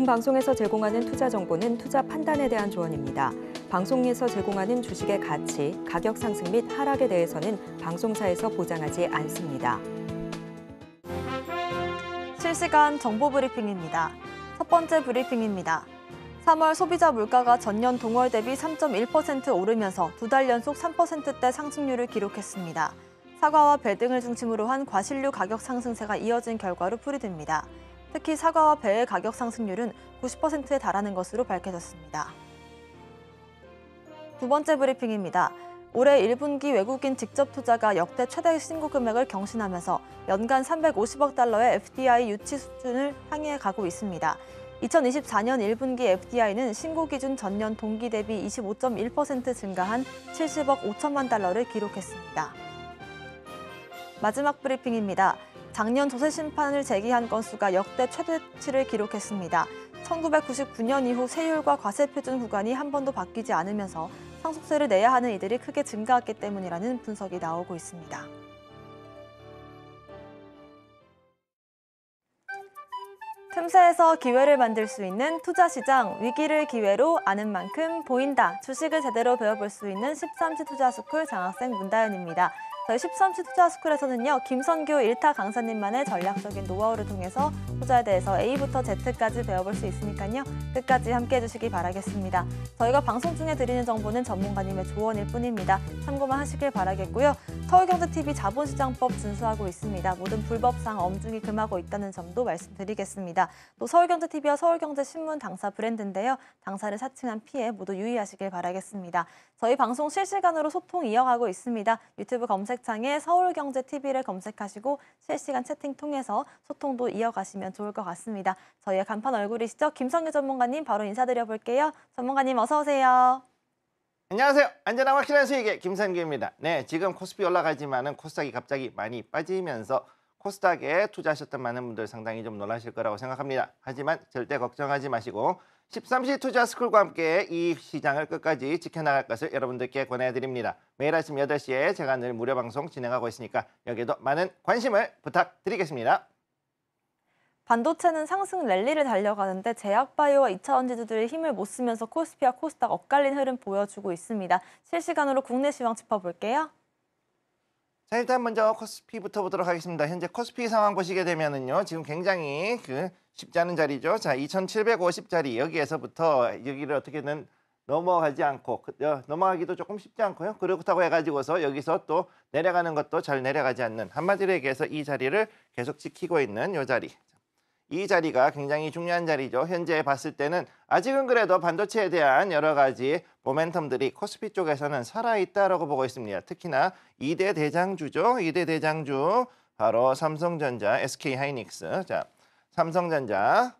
본 방송에서 제공하는 투자 정보는 투자 판단에 대한 조언입니다. 방송에서 제공하는 주식의 가치, 가격 상승 및 하락에 대해서는 방송사에서 보장하지 않습니다. 실시간 정보 브리핑입니다. 첫 번째 브리핑입니다. 3월 소비자 물가가 전년 동월 대비 3.1% 오르면서 두 달 연속 3%대 상승률을 기록했습니다. 사과와 배 등을 중심으로 한 과실류 가격 상승세가 이어진 결과로 풀이됩니다. 특히 사과와 배의 가격 상승률은 90%에 달하는 것으로 밝혀졌습니다. 두 번째 브리핑입니다. 올해 1분기 외국인 직접 투자가 역대 최대 신고 금액을 경신하면서 연간 350억 달러의 FDI 유치 수준을 향해 가고 있습니다. 2024년 1분기 FDI는 신고 기준 전년 동기 대비 25.1% 증가한 70억 5천만 달러를 기록했습니다. 마지막 브리핑입니다. 작년 조세 심판을 제기한 건수가 역대 최대치를 기록했습니다. 1999년 이후 세율과 과세 표준 구간이 한 번도 바뀌지 않으면서 상속세를 내야 하는 이들이 크게 증가했기 때문이라는 분석이 나오고 있습니다. 틈새에서 기회를 만들 수 있는 투자시장, 위기를 기회로 아는 만큼 보인다. 주식을 제대로 배워볼 수 있는 13시 투자스쿨 장학생 문다연입니다. 저희 13시 투자스쿨에서는요 김선규 1타 강사님만의 전략적인 노하우를 통해서 투자에 대해서 A부터 Z까지 배워볼 수 있으니까요 끝까지 함께해 주시기 바라겠습니다. 저희가 방송 중에 드리는 정보는 전문가님의 조언일 뿐입니다. 참고만 하시길 바라겠고요. 서울경제TV 자본시장법 준수하고 있습니다. 모든 불법상 엄중히 금하고 있다는 점도 말씀드리겠습니다. 또 서울경제TV와 서울경제신문 당사 브랜드인데요. 당사를 사칭한 피해 모두 유의하시길 바라겠습니다. 저희 방송 실시간으로 소통 이어가고 있습니다. 유튜브 검색 검색창에 서울경제TV를 검색하시고 실시간 채팅 통해서 소통도 이어가시면 좋을 것 같습니다. 저희의 간판 얼굴이시죠? 김성규 전문가님 바로 인사드려볼게요. 전문가님 어서 오세요. 안녕하세요. 안전한 확실한 수익의 김성규입니다 네, 지금 코스피 올라가지만은 코스닥이 갑자기 많이 빠지면서 코스닥에 투자하셨던 많은 분들 상당히 좀 놀라실 거라고 생각합니다. 하지만 절대 걱정하지 마시고 13시 투자스쿨과 함께 이 시장을 끝까지 지켜나갈 것을 여러분들께 권해드립니다. 매일 아침 8시에 제가 늘 무료 방송 진행하고 있으니까 여기에도 많은 관심을 부탁드리겠습니다. 반도체는 상승 랠리를 달려가는데 제약바이오와 2차 원지주들이 힘을 못 쓰면서 코스피와 코스닥 엇갈린 흐름 보여주고 있습니다. 실시간으로 국내 시황 짚어볼게요. 자 일단 먼저 코스피부터 보도록 하겠습니다. 현재 코스피 상황 보시게 되면은요 지금 굉장히 그 쉽지 않은 자리죠. 자, 2750자리 여기에서부터 여기를 어떻게든 넘어가지 않고 그, 어, 넘어가기도 조금 쉽지 않고요. 그렇다고 해가지고서 여기서 또 내려가는 것도 잘 내려가지 않는 한마디로 얘기해서 이 자리를 계속 지키고 있는 요 자리. 이 자리가 굉장히 중요한 자리죠. 현재 봤을 때는 아직은 그래도 반도체에 대한 여러 가지 모멘텀들이 코스피 쪽에서는 살아있다라고 보고 있습니다. 특히나 2대 대장주죠. 2대 대장주 바로 삼성전자, SK하이닉스. 자, 삼성전자,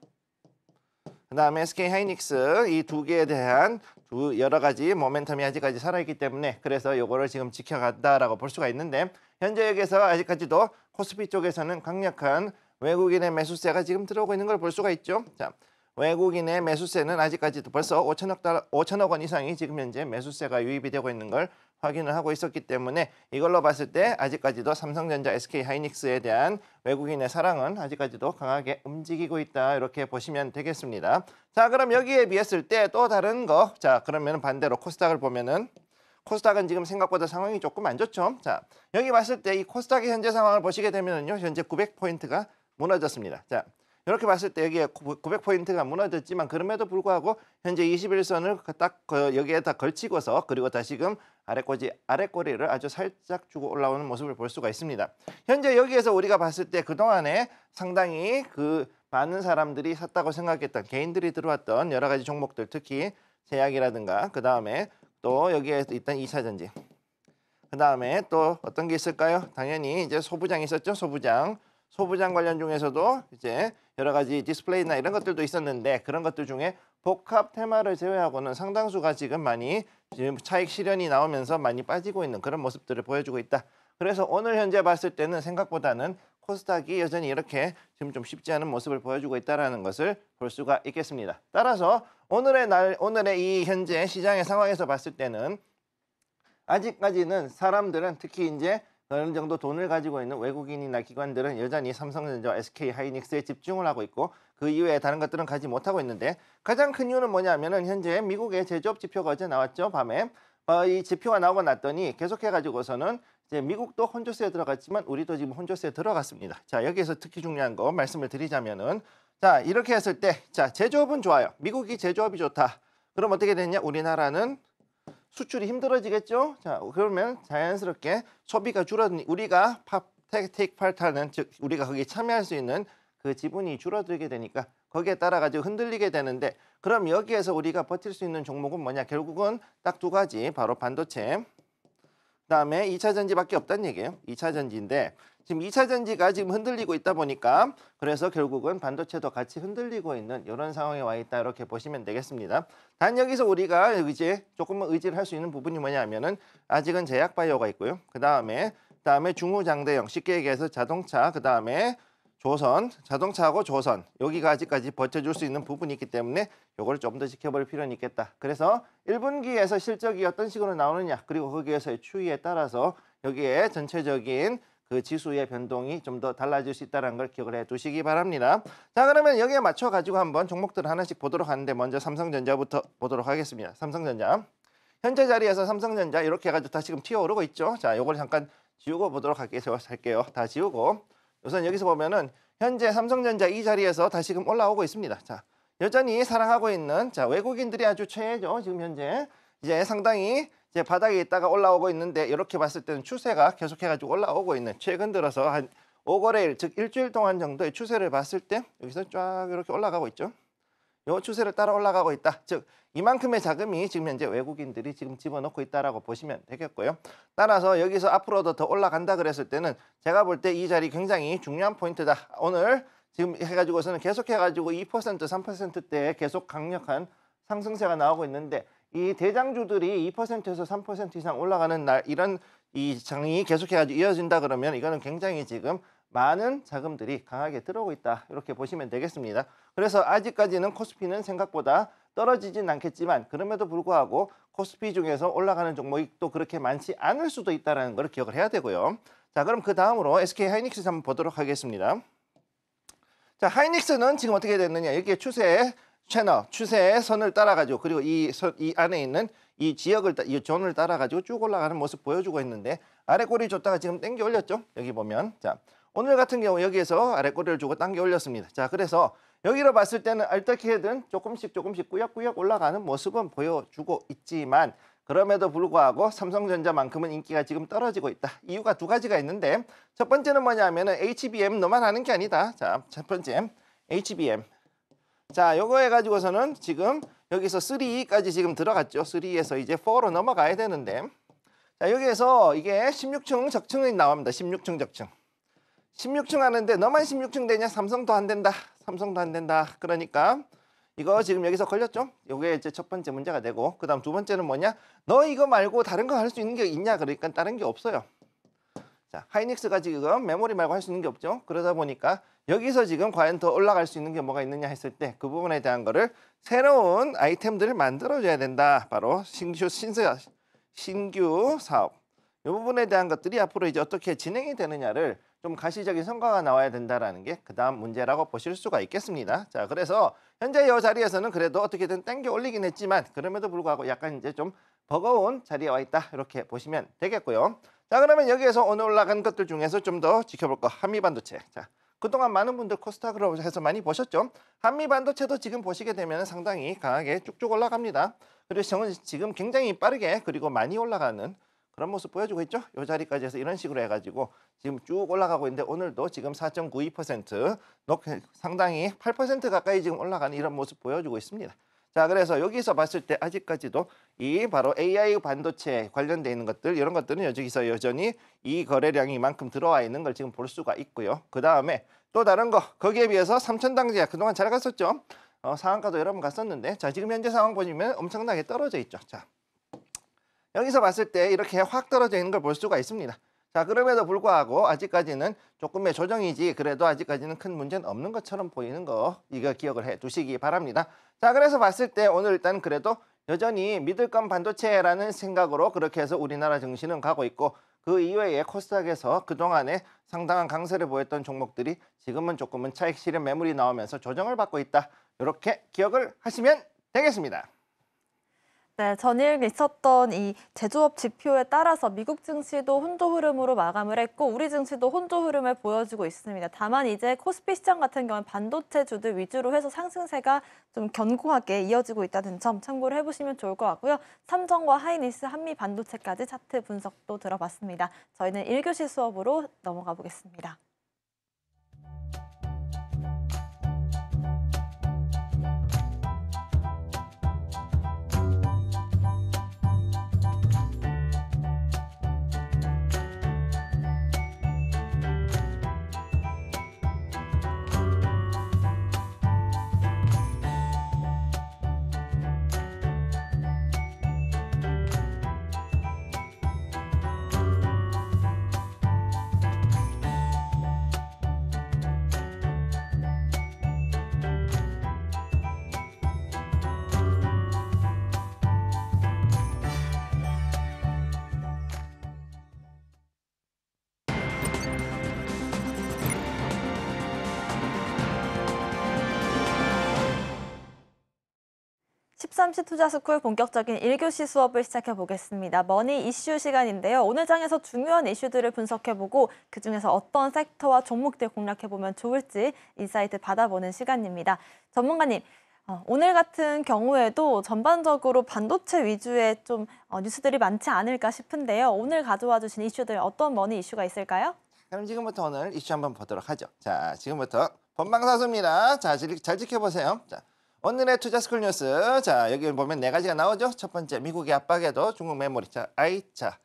그 다음에 SK하이닉스 이 두 개에 대한 두 여러 가지 모멘텀이 아직까지 살아있기 때문에 그래서 요거를 지금 지켜간다라고 볼 수가 있는데 현재 여기서 아직까지도 코스피 쪽에서는 강력한 외국인의 매수세가 지금 들어오고 있는 걸 볼 수가 있죠. 자, 외국인의 매수세는 아직까지도 벌써 5천억 달러, 5천억 원 이상이 지금 현재 매수세가 유입이 되고 있는 걸 확인을 하고 있었기 때문에 이걸로 봤을 때 아직까지도 삼성전자 SK 하이닉스에 대한 외국인의 사랑은 아직까지도 강하게 움직이고 있다 이렇게 보시면 되겠습니다. 자 그럼 여기에 비했을 때 또 다른 거 자 그러면 반대로 코스닥을 보면은 코스닥은 지금 생각보다 상황이 조금 안 좋죠. 자 여기 봤을 때 이 코스닥의 현재 상황을 보시게 되면요 현재 900포인트가 무너졌습니다. 자 이렇게 봤을 때 여기에 900포인트가 무너졌지만 그럼에도 불구하고 현재 21선을 그 딱 그 여기에다 걸치고서 그리고 다시금 아래꼬지 아래꼬리를 아주 살짝 주고 올라오는 모습을 볼 수가 있습니다. 현재 여기에서 우리가 봤을 때 그동안에 상당히 그 많은 사람들이 샀다고 생각했던 개인들이 들어왔던 여러 가지 종목들 특히 제약이라든가 그 다음에 또 여기에 있던 이차전지 그 다음에 또 어떤 게 있을까요? 당연히 이제 소부장 있었죠 소부장 소부장 관련 중에서도 이제 여러 가지 디스플레이나 이런 것들도 있었는데 그런 것들 중에 복합 테마를 제외하고는 상당수가 지금 많이 지금 차익 실현이 나오면서 많이 빠지고 있는 그런 모습들을 보여주고 있다. 그래서 오늘 현재 봤을 때는 생각보다는 코스닥이 여전히 이렇게 지금 좀 쉽지 않은 모습을 보여주고 있다는 것을 볼 수가 있겠습니다. 따라서 오늘의 날, 오늘의 이 현재 시장의 상황에서 봤을 때는 아직까지는 사람들은 특히 이제 어느 정도 돈을 가지고 있는 외국인이나 기관들은 여전히 삼성전자, SK 하이닉스에 집중을 하고 있고 그 이외에 다른 것들은 가지 못하고 있는데 가장 큰 이유는 뭐냐면은 현재 미국의 제조업 지표가 어제 나왔죠 밤에 어, 이 지표가 나오고 났더니 계속해 가지고서는 이제 미국도 혼조세에 들어갔지만 우리도 지금 혼조세에 들어갔습니다. 자 여기에서 특히 중요한 거 말씀을 드리자면은 자 이렇게 했을 때 자 제조업은 좋아요. 미국이 제조업이 좋다. 그럼 어떻게 됐냐 우리나라는 수출이 힘들어지겠죠? 자, 그러면 자연스럽게 소비가 줄어드니 우리가 팝테이크 팔타는 즉 우리가 거기에 참여할 수 있는 그 지분이 줄어들게 되니까 거기에 따라 가지고 흔들리게 되는데 그럼 여기에서 우리가 버틸 수 있는 종목은 뭐냐? 결국은 딱 두 가지 바로 반도체 그 다음에 2차 전지밖에 없다는 얘기예요. 2차 전지인데 지금 2차 전지가 지금 흔들리고 있다 보니까 그래서 결국은 반도체도 같이 흔들리고 있는 이런 상황에 와 있다 이렇게 보시면 되겠습니다. 단 여기서 우리가 이제 조금만 의지를 할 수 있는 부분이 뭐냐면은 아직은 제약 바이오가 있고요. 그 다음에 다음에 중후장대형 쉽게 얘기해서 자동차 그 다음에 조선, 자동차하고 조선 여기가 아직까지 버텨줄 수 있는 부분이 있기 때문에 이걸 좀 더 지켜볼 필요는 있겠다. 그래서 1분기에서 실적이 어떤 식으로 나오느냐 그리고 거기에서의 추이에 따라서 여기에 전체적인 그 지수의 변동이 좀 더 달라질 수 있다는 걸 기억을 해두시기 바랍니다. 자 그러면 여기에 맞춰가지고 한번 종목들 하나씩 보도록 하는데 먼저 삼성전자부터 보도록 하겠습니다. 삼성전자 현재 자리에서 삼성전자 이렇게 해가지고 다지금 튀어오르고 있죠. 자 이걸 잠깐 지우고 보도록 할게요. 할게요. 다 지우고 우선 여기서 보면은 현재 삼성전자 이 자리에서 다시금 올라오고 있습니다. 자, 여전히 사랑하고 있는 자, 외국인들이 아주 최애죠. 지금 현재 이제 상당히 이제 바닥에 있다가 올라오고 있는데 이렇게 봤을 때는 추세가 계속해 가지고 올라오고 있는 최근 들어서 한 5거래일 즉 일주일 동안 정도의 추세를 봤을 때 여기서 쫙 이렇게 올라가고 있죠. 요 추세를 따라 올라가고 있다. 즉 이만큼의 자금이 지금 현재 외국인들이 지금 집어넣고 있다라고 보시면 되겠고요. 따라서 여기서 앞으로도 더 올라간다 그랬을 때는 제가 볼 때 이 자리 굉장히 중요한 포인트다. 오늘 지금 해가지고서는 계속해가지고 2% 3%대에 계속 강력한 상승세가 나오고 있는데 이 대장주들이 2%에서 3% 이상 올라가는 날 이런 이 장이 계속해가지고 이어진다 그러면 이거는 굉장히 지금 많은 자금들이 강하게 들어오고 있다 이렇게 보시면 되겠습니다 그래서 아직까지는 코스피는 생각보다 떨어지진 않겠지만 그럼에도 불구하고 코스피 중에서 올라가는 종목이 또 그렇게 많지 않을 수도 있다는 걸 기억을 해야 되고요 자 그럼 그 다음으로 SK하이닉스 한번 보도록 하겠습니다 자 하이닉스는 지금 어떻게 됐느냐 여기에 추세의 채널 추세의 선을 따라가지고 그리고 이, 선, 이 안에 있는 이 지역을 이 존을 따라가지고 쭉 올라가는 모습 보여주고 있는데 아래 꼬리 줬다가 지금 땡겨 올렸죠 여기 보면 자 오늘 같은 경우 여기에서 아래꼬리를 주고 당겨 올렸습니다. 자, 그래서 여기로 봤을 때는 어떻게든 조금씩 조금씩 꾸역꾸역 올라가는 모습은 보여주고 있지만 그럼에도 불구하고 삼성전자만큼은 인기가 지금 떨어지고 있다. 이유가 두 가지가 있는데 첫 번째는 뭐냐면 은 HBM 너만 하는 게 아니다. 자, 첫 번째 HBM. 자, 요거 해가지고서는 지금 여기서 3까지 지금 들어갔죠. 3에서 이제 4로 넘어가야 되는데 자, 여기에서 이게 16층 적층이 나옵니다. 16층 적층. 16층 하는데 너만 16층 되냐? 삼성도 안 된다. 삼성도 안 된다. 그러니까 이거 지금 여기서 걸렸죠? 이게 이제 첫 번째 문제가 되고 그 다음 두 번째는 뭐냐? 너 이거 말고 다른 거 할 수 있는 게 있냐? 그러니까 다른 게 없어요. 자, 하이닉스가 지금 메모리 말고 할 수 있는 게 없죠. 그러다 보니까 여기서 지금 과연 더 올라갈 수 있는 게 뭐가 있느냐 했을 때 그 부분에 대한 거를 새로운 아이템들을 만들어줘야 된다. 바로 신규 신세, 신규 사업. 이 부분에 대한 것들이 앞으로 이제 어떻게 진행이 되느냐를 좀 가시적인 성과가 나와야 된다라는 게 그다음 문제라고 보실 수가 있겠습니다. 자, 그래서 현재 이 자리에서는 그래도 어떻게든 땡겨 올리긴 했지만 그럼에도 불구하고 약간 이제 좀 버거운 자리에 와 있다 이렇게 보시면 되겠고요. 자, 그러면 여기에서 오늘 올라간 것들 중에서 좀 더 지켜볼 거 한미반도체. 자, 그동안 많은 분들 코스닥으로 해서 많이 보셨죠? 한미반도체도 지금 보시게 되면 상당히 강하게 쭉쭉 올라갑니다. 그리고 지금 굉장히 빠르게 그리고 많이 올라가는 그런 모습 보여주고 있죠. 이 자리까지 해서 이런 식으로 해가지고 지금 쭉 올라가고 있는데 오늘도 지금 4.92% 상당히 8% 가까이 지금 올라가는 이런 모습 보여주고 있습니다. 자 그래서 여기서 봤을 때 아직까지도 이 바로 AI 반도체 관련돼 있는 것들 이런 것들은 여기서 여전히 이 거래량이 만큼 들어와 있는 걸 지금 볼 수가 있고요. 그 다음에 또 다른 거 거기에 비해서 3천당제 그동안 잘 갔었죠. 어, 상한가도 여러 번 갔었는데 자 지금 현재 상황 보시면 엄청나게 떨어져 있죠. 자 여기서 봤을 때 이렇게 확 떨어져 있는 걸 볼 수가 있습니다. 자 그럼에도 불구하고 아직까지는 조금의 조정이지 그래도 아직까지는 큰 문제는 없는 것처럼 보이는 거 이거 기억을 해 두시기 바랍니다. 자 그래서 봤을 때 오늘 일단 그래도 여전히 믿을건 반도체라는 생각으로 그렇게 해서 우리나라 증시는 가고 있고 그 이외에 코스닥에서 그동안에 상당한 강세를 보였던 종목들이 지금은 조금은 차익 실현 매물이 나오면서 조정을 받고 있다. 이렇게 기억을 하시면 되겠습니다. 네, 전일 있었던 이 제조업 지표에 따라서 미국 증시도 혼조 흐름으로 마감을 했고 우리 증시도 혼조 흐름을 보여주고 있습니다. 다만 이제 코스피 시장 같은 경우는 반도체 주들 위주로 해서 상승세가 좀 견고하게 이어지고 있다는 점 참고를 해보시면 좋을 것 같고요. 삼성과 하이니스 한미 반도체까지 차트 분석도 들어봤습니다. 저희는 1교시 수업으로 넘어가 보겠습니다. 13시 투자스쿨 본격적인 1교시 수업을 시작해 보겠습니다. 머니 이슈 시간인데요. 오늘 장에서 중요한 이슈들을 분석해보고 그중에서 어떤 섹터와 종목들 공략해보면 좋을지 인사이트 받아보는 시간입니다. 전문가님, 어, 오늘 같은 경우에도 전반적으로 반도체 위주의 좀 어, 뉴스들이 많지 않을까 싶은데요. 오늘 가져와 주신 이슈들 어떤 머니 이슈가 있을까요? 그럼 지금부터 오늘 이슈 한번 보도록 하죠. 자, 지금부터 본방사수입니다. 자, 잘 지켜보세요. 자, 오늘의 투자스쿨 뉴스 자 여기 보면 네 가지가 나오죠 첫 번째 미국의 압박에도 중국 메모리 자 I, 이자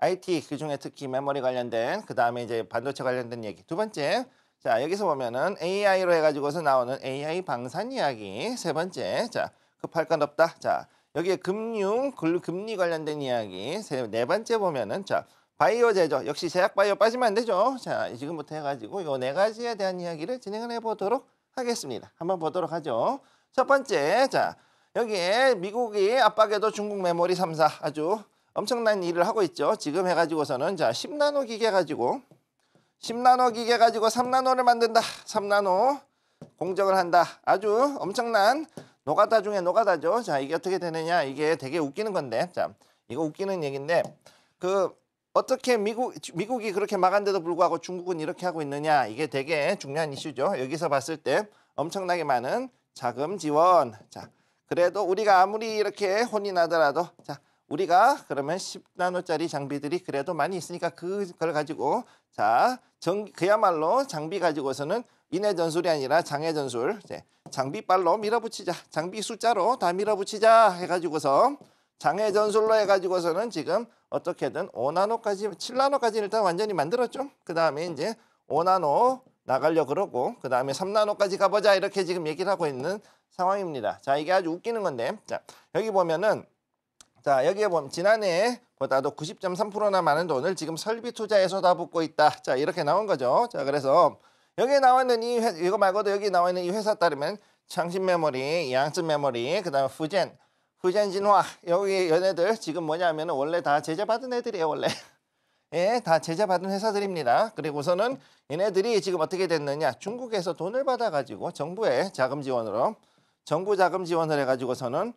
IT 그중에 특히 메모리 관련된 그 다음에 이제 반도체 관련된 얘기 두 번째 자 여기서 보면은 AI로 해가지고서 나오는 AI 방산 이야기 세 번째 자 급할 건 없다 자 여기에 금융 금리 관련된 이야기 세, 네 번째 보면은 자 바이오 제조 역시 제약 바이오 빠지면 안 되죠 자 지금부터 해가지고 요 네 가지에 대한 이야기를 진행을 해보도록 하겠습니다 한번 보도록 하죠. 첫 번째, 자 여기에 미국이 압박에도 중국 메모리 3사 아주 엄청난 일을 하고 있죠. 지금 해가지고서는 자 10나노 기계 가지고 10나노 기계 가지고 3나노를 만든다. 3나노 공정을 한다. 아주 엄청난 노가다 중에 노가다죠. 자 이게 어떻게 되느냐 이게 되게 웃기는 건데 자 이거 웃기는 얘기인데 그 어떻게 미국, 미국이 그렇게 막았는데도 불구하고 중국은 이렇게 하고 있느냐 이게 되게 중요한 이슈죠. 여기서 봤을 때 엄청나게 많은 자금 지원. 자, 그래도 우리가 아무리 이렇게 혼이 나더라도 자, 우리가 그러면 10나노짜리 장비들이 그래도 많이 있으니까 그, 그걸 가지고 자, 정, 그야말로 장비 가지고서는 인해 전술이 아니라 장애 전술. 이제 장비빨로 밀어붙이자. 장비 숫자로 다 밀어붙이자 해 가지고서 장애 전술로 해 가지고서는 지금 어떻게든 5나노까지 7나노까지 일단 완전히 만들었죠. 그다음에 이제 5나노 나가려 고 그러고 그 다음에 3나노까지 가보자 이렇게 지금 얘기를 하고 있는 상황입니다. 자 이게 아주 웃기는 건데 자 여기 보면은 자 여기에 보면 지난해 보다도 90.3%나 많은 돈을 지금 설비 투자에 서다붓고 있다. 자 이렇게 나온 거죠. 자 그래서 여기에 나와있는 이 회, 이거 말고도 여기 나와있는 이 회사 따르면 창신 메모리, 양쯔 메모리, 그다음에 후젠, 후젠 진화 여기 얘네들 지금 뭐냐면은 원래 다 제재 받은 애들이에요 원래. 예, 다 제재받은 회사들입니다. 그리고서는 얘네들이 지금 어떻게 됐느냐. 중국에서 돈을 받아가지고 정부의 자금 지원으로 정부 자금 지원을 해가지고서는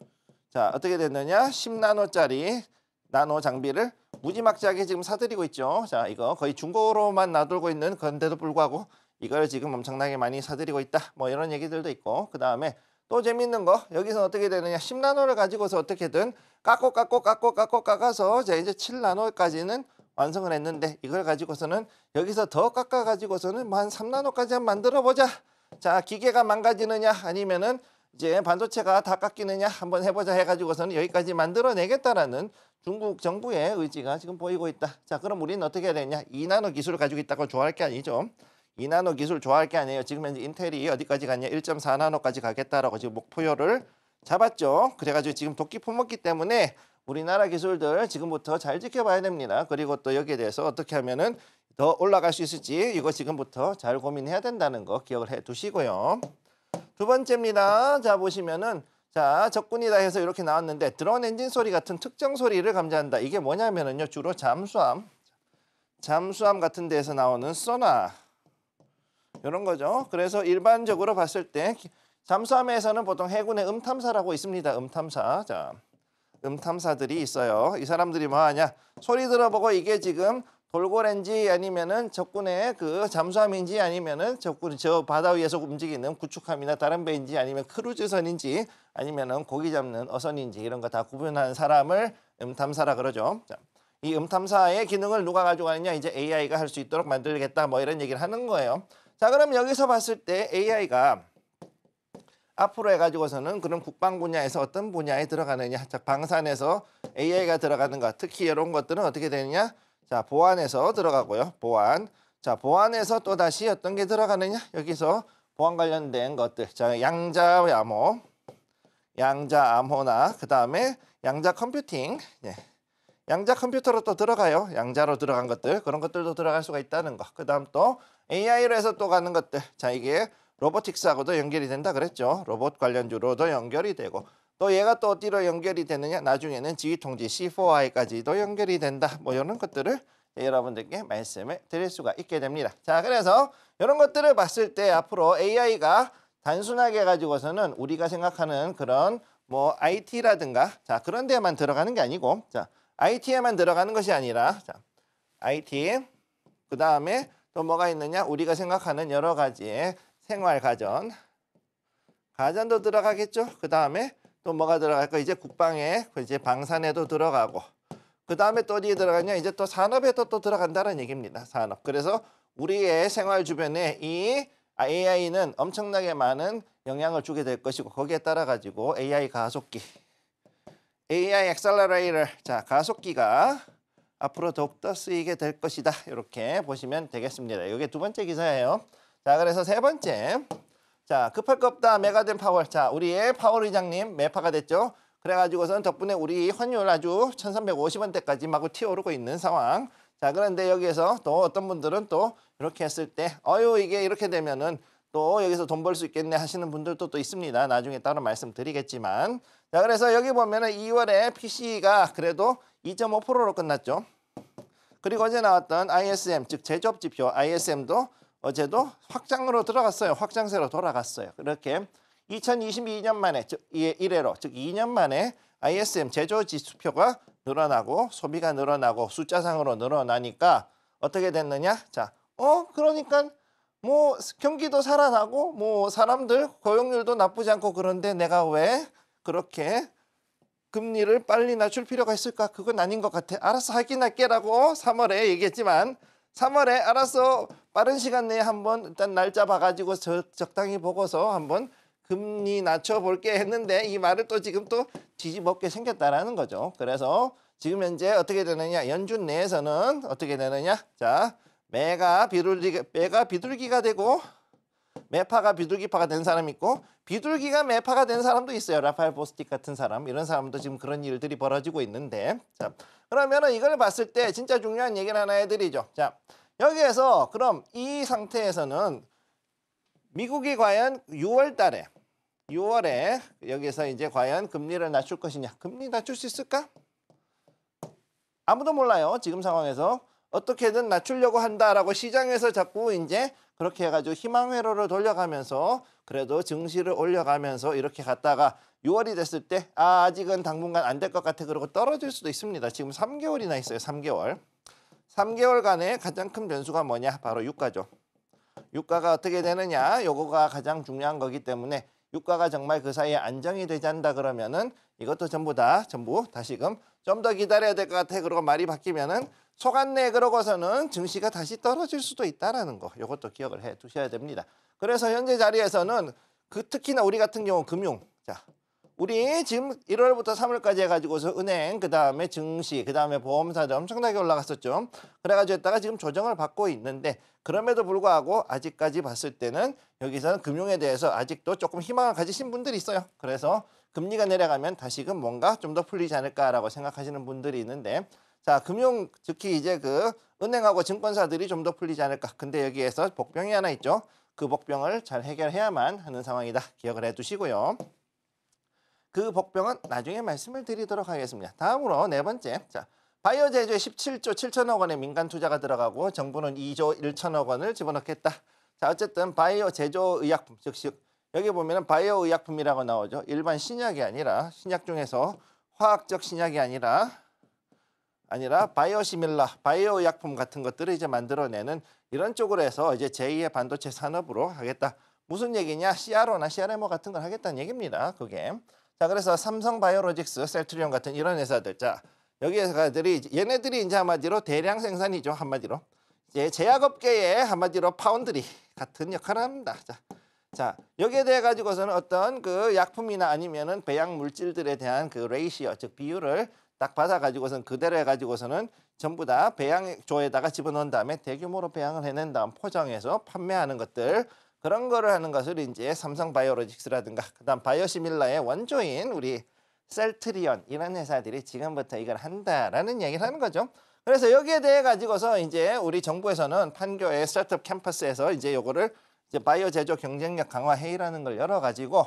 자 어떻게 됐느냐. 10나노짜리 나노 장비를 무지막지하게 지금 사들이고 있죠. 자 이거 거의 중고로만 놔두고 있는 건데도 불구하고 이걸 지금 엄청나게 많이 사들이고 있다. 뭐 이런 얘기들도 있고 그 다음에 또 재밌는 거 여기서 어떻게 되느냐 10나노를 가지고서 어떻게든 깎고 깎고 깎고 깎고 깎아서 이제 7나노까지는 완성을 했는데 이걸 가지고서는 여기서 더 깎아 가지고서는 뭐한 3나노까지 한 만들어 보자. 자, 기계가 망가지느냐 아니면은 이제 반도체가 다 깎이느냐 한번 해보자 해가지고서는 여기까지 만들어내겠다라는 중국 정부의 의지가 지금 보이고 있다. 자, 그럼 우리는 어떻게 해야 되냐? 2나노 기술을 가지고 있다고 좋아할 게 아니죠. 2나노 기술 좋아할 게 아니에요. 지금 현재 인텔이 어디까지 갔냐? 1.4나노까지 가겠다라고 지금 목표를 잡았죠. 그래가지고 지금 도끼 품었기 때문에 우리나라 기술들 지금부터 잘 지켜봐야 됩니다. 그리고 또 여기에 대해서 어떻게 하면은 더 올라갈 수 있을지 이거 지금부터 잘 고민해야 된다는 거 기억을 해 두시고요. 두 번째입니다. 자 보시면은 자 적군이다 해서 이렇게 나왔는데 드론 엔진 소리 같은 특정 소리를 감지한다. 이게 뭐냐면은요 주로 잠수함, 잠수함 같은 데에서 나오는 소나 이런 거죠. 그래서 일반적으로 봤을 때 잠수함에서는 보통 해군의 음탐사라고 있습니다. 음탐사. 자. 음탐사들이 있어요. 이 사람들이 뭐 하냐? 소리 들어보고 이게 지금 돌고래인지 아니면은 적군의 그 잠수함인지 아니면은 적군 저 바다 위에서 움직이는 구축함이나 다른 배인지 아니면 크루즈선인지 아니면은 고기 잡는 어선인지 이런 거 다 구분하는 사람을 음탐사라 그러죠. 자, 이 음탐사의 기능을 누가 가져가느냐 이제 AI가 할 수 있도록 만들겠다 뭐 이런 얘기를 하는 거예요. 자 그럼 여기서 봤을 때 AI가 앞으로 해가지고서는 그런 국방 분야에서 어떤 분야에 들어가느냐, 자, 방산에서 AI가 들어가는 것, 특히 이런 것들은 어떻게 되느냐, 자, 보안에서 들어가고요, 보안. 자, 보안에서 또 다시 어떤 게 들어가느냐, 여기서 보안 관련된 것들, 자, 양자 암호, 양자 암호나 그 다음에 양자 컴퓨팅, 예. 양자 컴퓨터로 또 들어가요. 양자로 들어간 것들 그런 것들도 들어갈 수가 있다는 것 그다음 또 AI로 해서 또 가는 것들. 자 이게 로보틱스하고도 연결이 된다 그랬죠. 로봇 관련주로도 연결이 되고 또 얘가 또 어디로 연결이 되느냐 나중에는 지휘통지 C4I까지도 연결이 된다 뭐 이런 것들을 여러분들께 말씀을 드릴 수가 있게 됩니다. 자 그래서 이런 것들을 봤을 때 앞으로 AI가 단순하게 가지고서는 우리가 생각하는 그런 뭐 IT라든가 자 그런 데만 들어가는 게 아니고 자 IT에만 들어가는 것이 아니라 자 IT 그 다음에 또 뭐가 있느냐 우리가 생각하는 여러 가지의 생활 가전 가전도 들어가겠죠. 그 다음에 또 뭐가 들어갈까? 이제 국방에 그 이제 방산에도 들어가고 그 다음에 또 어디에 들어가냐? 이제 또 산업에도 또 들어간다는 얘기입니다. 산업. 그래서 우리의 생활 주변에 이 AI는 엄청나게 많은 영향을 주게 될 것이고 거기에 따라 가지고 AI 가속기, AI 엑셀러레이터, 자 가속기가 앞으로 더욱더 쓰이게 될 것이다. 이렇게 보시면 되겠습니다. 이게 두 번째 기사예요. 자, 그래서 세 번째. 자, 급할 것 없다. 메가된 파월. 자, 우리의 파월 의장님 매파가 됐죠. 그래가지고선 덕분에 우리 환율 아주 1350원대까지 마구 튀어오르고 있는 상황. 자, 그런데 여기에서 또 어떤 분들은 또 이렇게 했을 때 어유 이게 이렇게 되면은 또 여기서 돈 벌 수 있겠네 하시는 분들도 또 있습니다. 나중에 따로 말씀드리겠지만. 자, 그래서 여기 보면은 2월에 PC가 그래도 2.5%로 끝났죠. 그리고 어제 나왔던 ISM 즉 제조업 지표 ISM도 어제도 확장으로 들어갔어요. 확장세로 돌아갔어요. 그렇게 2022년 만에 즉 이래로 즉 2년 만에 ISM 제조 지수표가 늘어나고 소비가 늘어나고 숫자상으로 늘어나니까 어떻게 됐느냐? 자, 어 그러니까 뭐 경기도 살아나고 뭐 사람들 고용률도 나쁘지 않고 그런데 내가 왜 그렇게 금리를 빨리 낮출 필요가 있을까? 그건 아닌 것 같아. 알아서 하긴 할게라고 3월에 얘기했지만 3월에 알아서 빠른 시간 내에 한번 일단 날짜 봐가지고 적, 당히 보고서 한번 금리 낮춰볼게 했는데 이 말을 또 지금 또 뒤집어게 생겼다라는 거죠. 그래서 지금 현재 어떻게 되느냐 연준 내에서는 어떻게 되느냐 자 매가 비둘기 매가 비둘기가 되고 매파가 비둘기파가 된 사람 있고 비둘기가 매파가 된 사람도 있어요. 라파엘 보스틱 같은 사람 이런 사람도 지금 그런 일들이 벌어지고 있는데 자 그러면은 이걸 봤을 때 진짜 중요한 얘기를 하나 해드리죠. 자, 여기에서 그럼 이 상태에서는 미국이 과연 6월 달에 6월에 여기서 이제 과연 금리를 낮출 것이냐. 금리 낮출 수 있을까? 아무도 몰라요. 지금 상황에서 어떻게든 낮추려고 한다라고 시장에서 자꾸 이제 그렇게 해가지고 희망회로를 돌려가면서 그래도 증시를 올려가면서 이렇게 갔다가 6월이 됐을 때 아, 아직은 당분간 안 될 것 같아 그러고 떨어질 수도 있습니다. 지금 3개월이나 있어요. 3개월. 3개월간의 가장 큰 변수가 뭐냐? 바로 유가죠. 유가가 어떻게 되느냐? 요거가 가장 중요한 거기 때문에 유가가 정말 그 사이에 안정이 되지 않다 그러면은 이것도 전부 다 전부 다시금 좀더 기다려야 될 것 같아. 그러고 말이 바뀌면은 속았네 그러고서는 증시가 다시 떨어질 수도 있다라는 거. 이것도 기억을 해 두셔야 됩니다. 그래서 현재 자리에서는 그 특히나 우리 같은 경우 금융. 자, 우리 지금 1월부터 3월까지 해가지고서 은행, 그 다음에 증시, 그 다음에 보험사도 엄청나게 올라갔었죠. 그래가지고 했다가 지금 조정을 받고 있는데 그럼에도 불구하고 아직까지 봤을 때는 여기서는 금융에 대해서 아직도 조금 희망을 가지신 분들이 있어요. 그래서 금리가 내려가면 다시금 뭔가 좀 더 풀리지 않을까라고 생각하시는 분들이 있는데 자 금융 특히 이제 그 은행하고 증권사들이 좀 더 풀리지 않을까 근데 여기에서 복병이 하나 있죠 그 복병을 잘 해결해야만 하는 상황이다 기억을 해두시고요 그 복병은 나중에 말씀을 드리도록 하겠습니다 다음으로 네 번째 자 바이오 제조에 17조 7천억 원의 민간 투자가 들어가고 정부는 2조 1천억 원을 집어넣겠다 자 어쨌든 바이오 제조 의약품 즉시 여기 보면 바이오 의약품이라고 나오죠. 일반 신약이 아니라 신약 중에서 화학적 신약이 아니라 아니라 바이오시밀라, 바이오 의약품 같은 것들을 이제 만들어내는 이런 쪽으로 해서 이제 제2의 반도체 산업으로 하겠다. 무슨 얘기냐? CRO나 CRMO 같은 걸 하겠다는 얘기입니다. 그게. 자, 그래서 삼성 바이오로직스, 셀트리온 같은 이런 회사들. 자, 여기 에서가들이 얘네들이 이제 한마디로 대량 생산이죠. 한마디로. 이제 제약업계의 한마디로 파운드리 같은 역할을 합니다. 자, 자 여기에 대해 가지고서는 어떤 그 약품이나 아니면은 배양 물질들에 대한 그 레이시어 즉 비율을 딱 받아 가지고서는 그대로 해 가지고서는 전부 다 배양조에다가 집어넣은 다음에 대규모로 배양을 해낸 다음 포장해서 판매하는 것들 그런 거를 하는 것을 이제 삼성 바이오로직스라든가 그다음 바이오시밀러의 원조인 우리 셀트리온 이런 회사들이 지금부터 이걸 한다라는 얘기를 하는 거죠. 그래서 여기에 대해 가지고서 이제 우리 정부에서는 판교의 스타트업 캠퍼스에서 이제 요거를 이제 바이오 제조 경쟁력 강화 회의라는 걸 열어가지고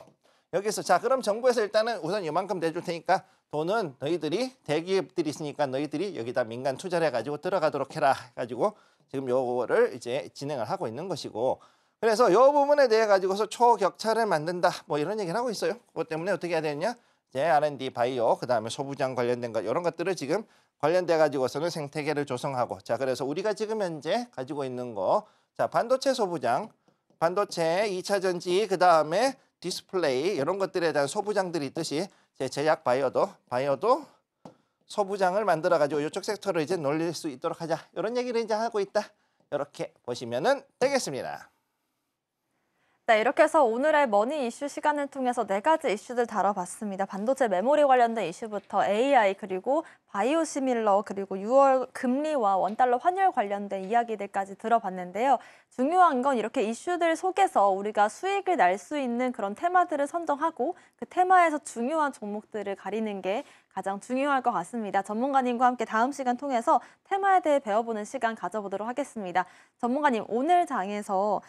여기서 자 그럼 정부에서 일단은 우선 이만큼 내줄 테니까 돈은 너희들이 대기업들이 있으니까 너희들이 여기다 민간 투자를 해가지고 들어가도록 해라 해가지고 지금 요거를 이제 진행을 하고 있는 것이고 그래서 요 부분에 대해 가지고서 초격차를 만든다 뭐 이런 얘기를 하고 있어요 그것 때문에 어떻게 해야 되느냐 이제 R&D 바이오 그다음에 소부장 관련된 것 이런 것들을 지금 관련돼 가지고서는 생태계를 조성하고 자 그래서 우리가 지금 현재 가지고 있는 거 자 반도체 소부장 반도체, 2차 전지, 그 다음에 디스플레이 이런 것들에 대한 소부장들이 있듯이 제 제약 바이어도 바이어도 소부장을 만들어 가지고 이쪽 섹터를 이제 놀릴 수 있도록 하자 이런 얘기를 이제 하고 있다 이렇게 보시면 되겠습니다. 네, 이렇게 해서 오늘의 머니 이슈 시간을 통해서 네 가지 이슈들 다뤄봤습니다. 반도체 메모리 관련된 이슈부터 AI 그리고 바이오 시밀러 그리고 6월 금리와 원달러 환율 관련된 이야기들까지 들어봤는데요. 중요한 건 이렇게 이슈들 속에서 우리가 수익을 날 수 있는 그런 테마들을 선정하고 그 테마에서 중요한 종목들을 가리는 게 가장 중요할 것 같습니다. 전문가님과 함께 다음 시간 통해서 테마에 대해 배워보는 시간 가져보도록 하겠습니다. 전문가님, 오늘 장에서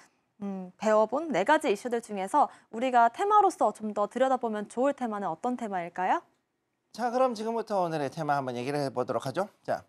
음, 배워본 네 가지 이슈들 중에서 우리가 테마로서 좀 더 들여다보면 좋을 테마는 어떤 테마일까요? 자, 그럼 지금부터 오늘의 테마 한번 얘기를 해보도록 하죠. 자,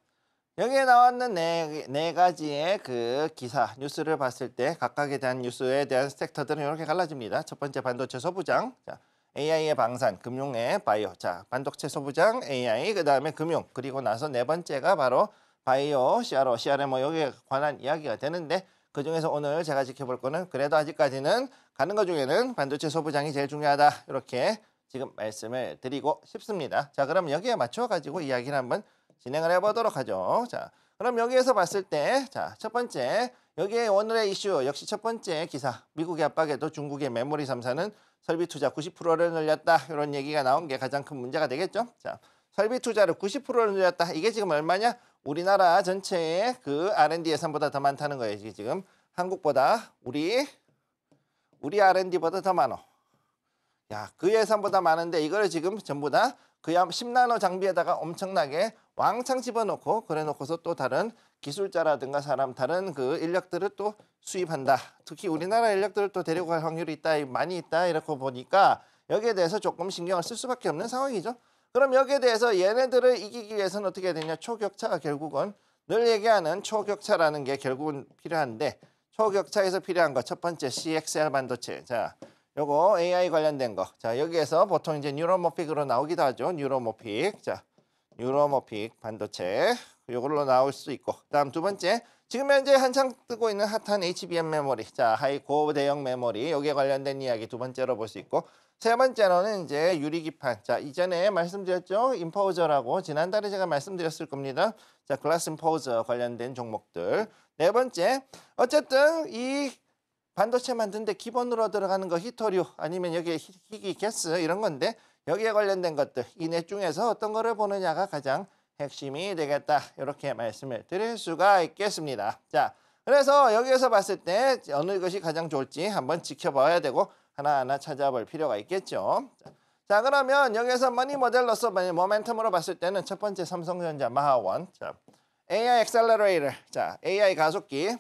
여기에 나왔는 네, 네 가지의 그 기사, 뉴스를 봤을 때 각각에 대한 뉴스에 대한 섹터들은 이렇게 갈라집니다. 첫 번째 반도체 소부장, 자, AI의 방산, 금융의 바이오, 자, 반도체 소부장, AI, 그 다음에 금융, 그리고 나서 네 번째가 바로 바이오, CRO, CRM, 뭐 여기에 관한 이야기가 되는데 그중에서 오늘 제가 지켜볼 거는 그래도 아직까지는 가는 것 중에는 반도체 소부장이 제일 중요하다 이렇게 지금 말씀을 드리고 싶습니다. 자 그럼 여기에 맞춰가지고 이야기를 한번 진행을 해보도록 하죠. 자 그럼 여기에서 봤을 때자 첫 번째 여기에 오늘의 이슈 역시 첫 번째 기사 미국의 압박에도 중국의 메모리 3사는 설비 투자 90%를 늘렸다 이런 얘기가 나온 게 가장 큰 문제가 되겠죠. 자 설비 투자를 90%를 늘렸다 이게 지금 얼마냐? 우리나라 전체 그 R&D 예산보다 더 많다는 거예요. 지금 한국보다 우리 우리 R&D보다 더 많어. 야, 그 예산보다 많은데 이거를 지금 전부 다 그야 10나노 장비에다가 엄청나게 왕창 집어넣고 그래놓고서 또 다른 기술자라든가 사람 다른 그 인력들을 또 수입한다. 특히 우리나라 인력들을 또 데리고 갈 확률이 있다, 많이 있다 이렇게 보니까 여기에 대해서 조금 신경을 쓸 수밖에 없는 상황이죠. 그럼 여기에 대해서 얘네들을 이기기 위해서는 어떻게 해야 되냐? 초격차가 결국은 늘 얘기하는 초격차라는 게 결국은 필요한데 초격차에서 필요한 거 첫 번째 c x l 반도체. 자, 요거 AI 관련된 거. 자, 여기에서 보통 이제 뉴로모픽으로 나오기도 하죠. 뉴로모픽. 자, 뉴로모픽 반도체. 요걸로 나올 수 있고. 다음 두 번째. 지금 현재 한창 뜨고 있는 핫한 HBM 메모리. 자, 하이 고대형 메모리. 여기에 관련된 이야기 두 번째로 볼 수 있고. 세 번째로는 이제 유리기판. 자, 이전에 말씀드렸죠? 인포저라고 지난달에 제가 말씀드렸을 겁니다. 자, 글라스 인포저 관련된 종목들. 네 번째, 어쨌든 이 반도체 만드는데 기본으로 들어가는 거 히토류 아니면 여기에 희귀 캐스 이런 건데 여기에 관련된 것들 이 넷 중에서 어떤 거를 보느냐가 가장 핵심이 되겠다 이렇게 말씀을 드릴 수가 있겠습니다. 자, 그래서 여기에서 봤을 때 어느 것이 가장 좋을지 한번 지켜봐야 되고 하나하나 찾아볼 필요가 있겠죠. 자 그러면 여기서 에 머니 모델로서 모멘텀으로 봤을 때는 첫 번째 삼성전자 마하원 자, AI 엑셀러레이터 자 AI 가속기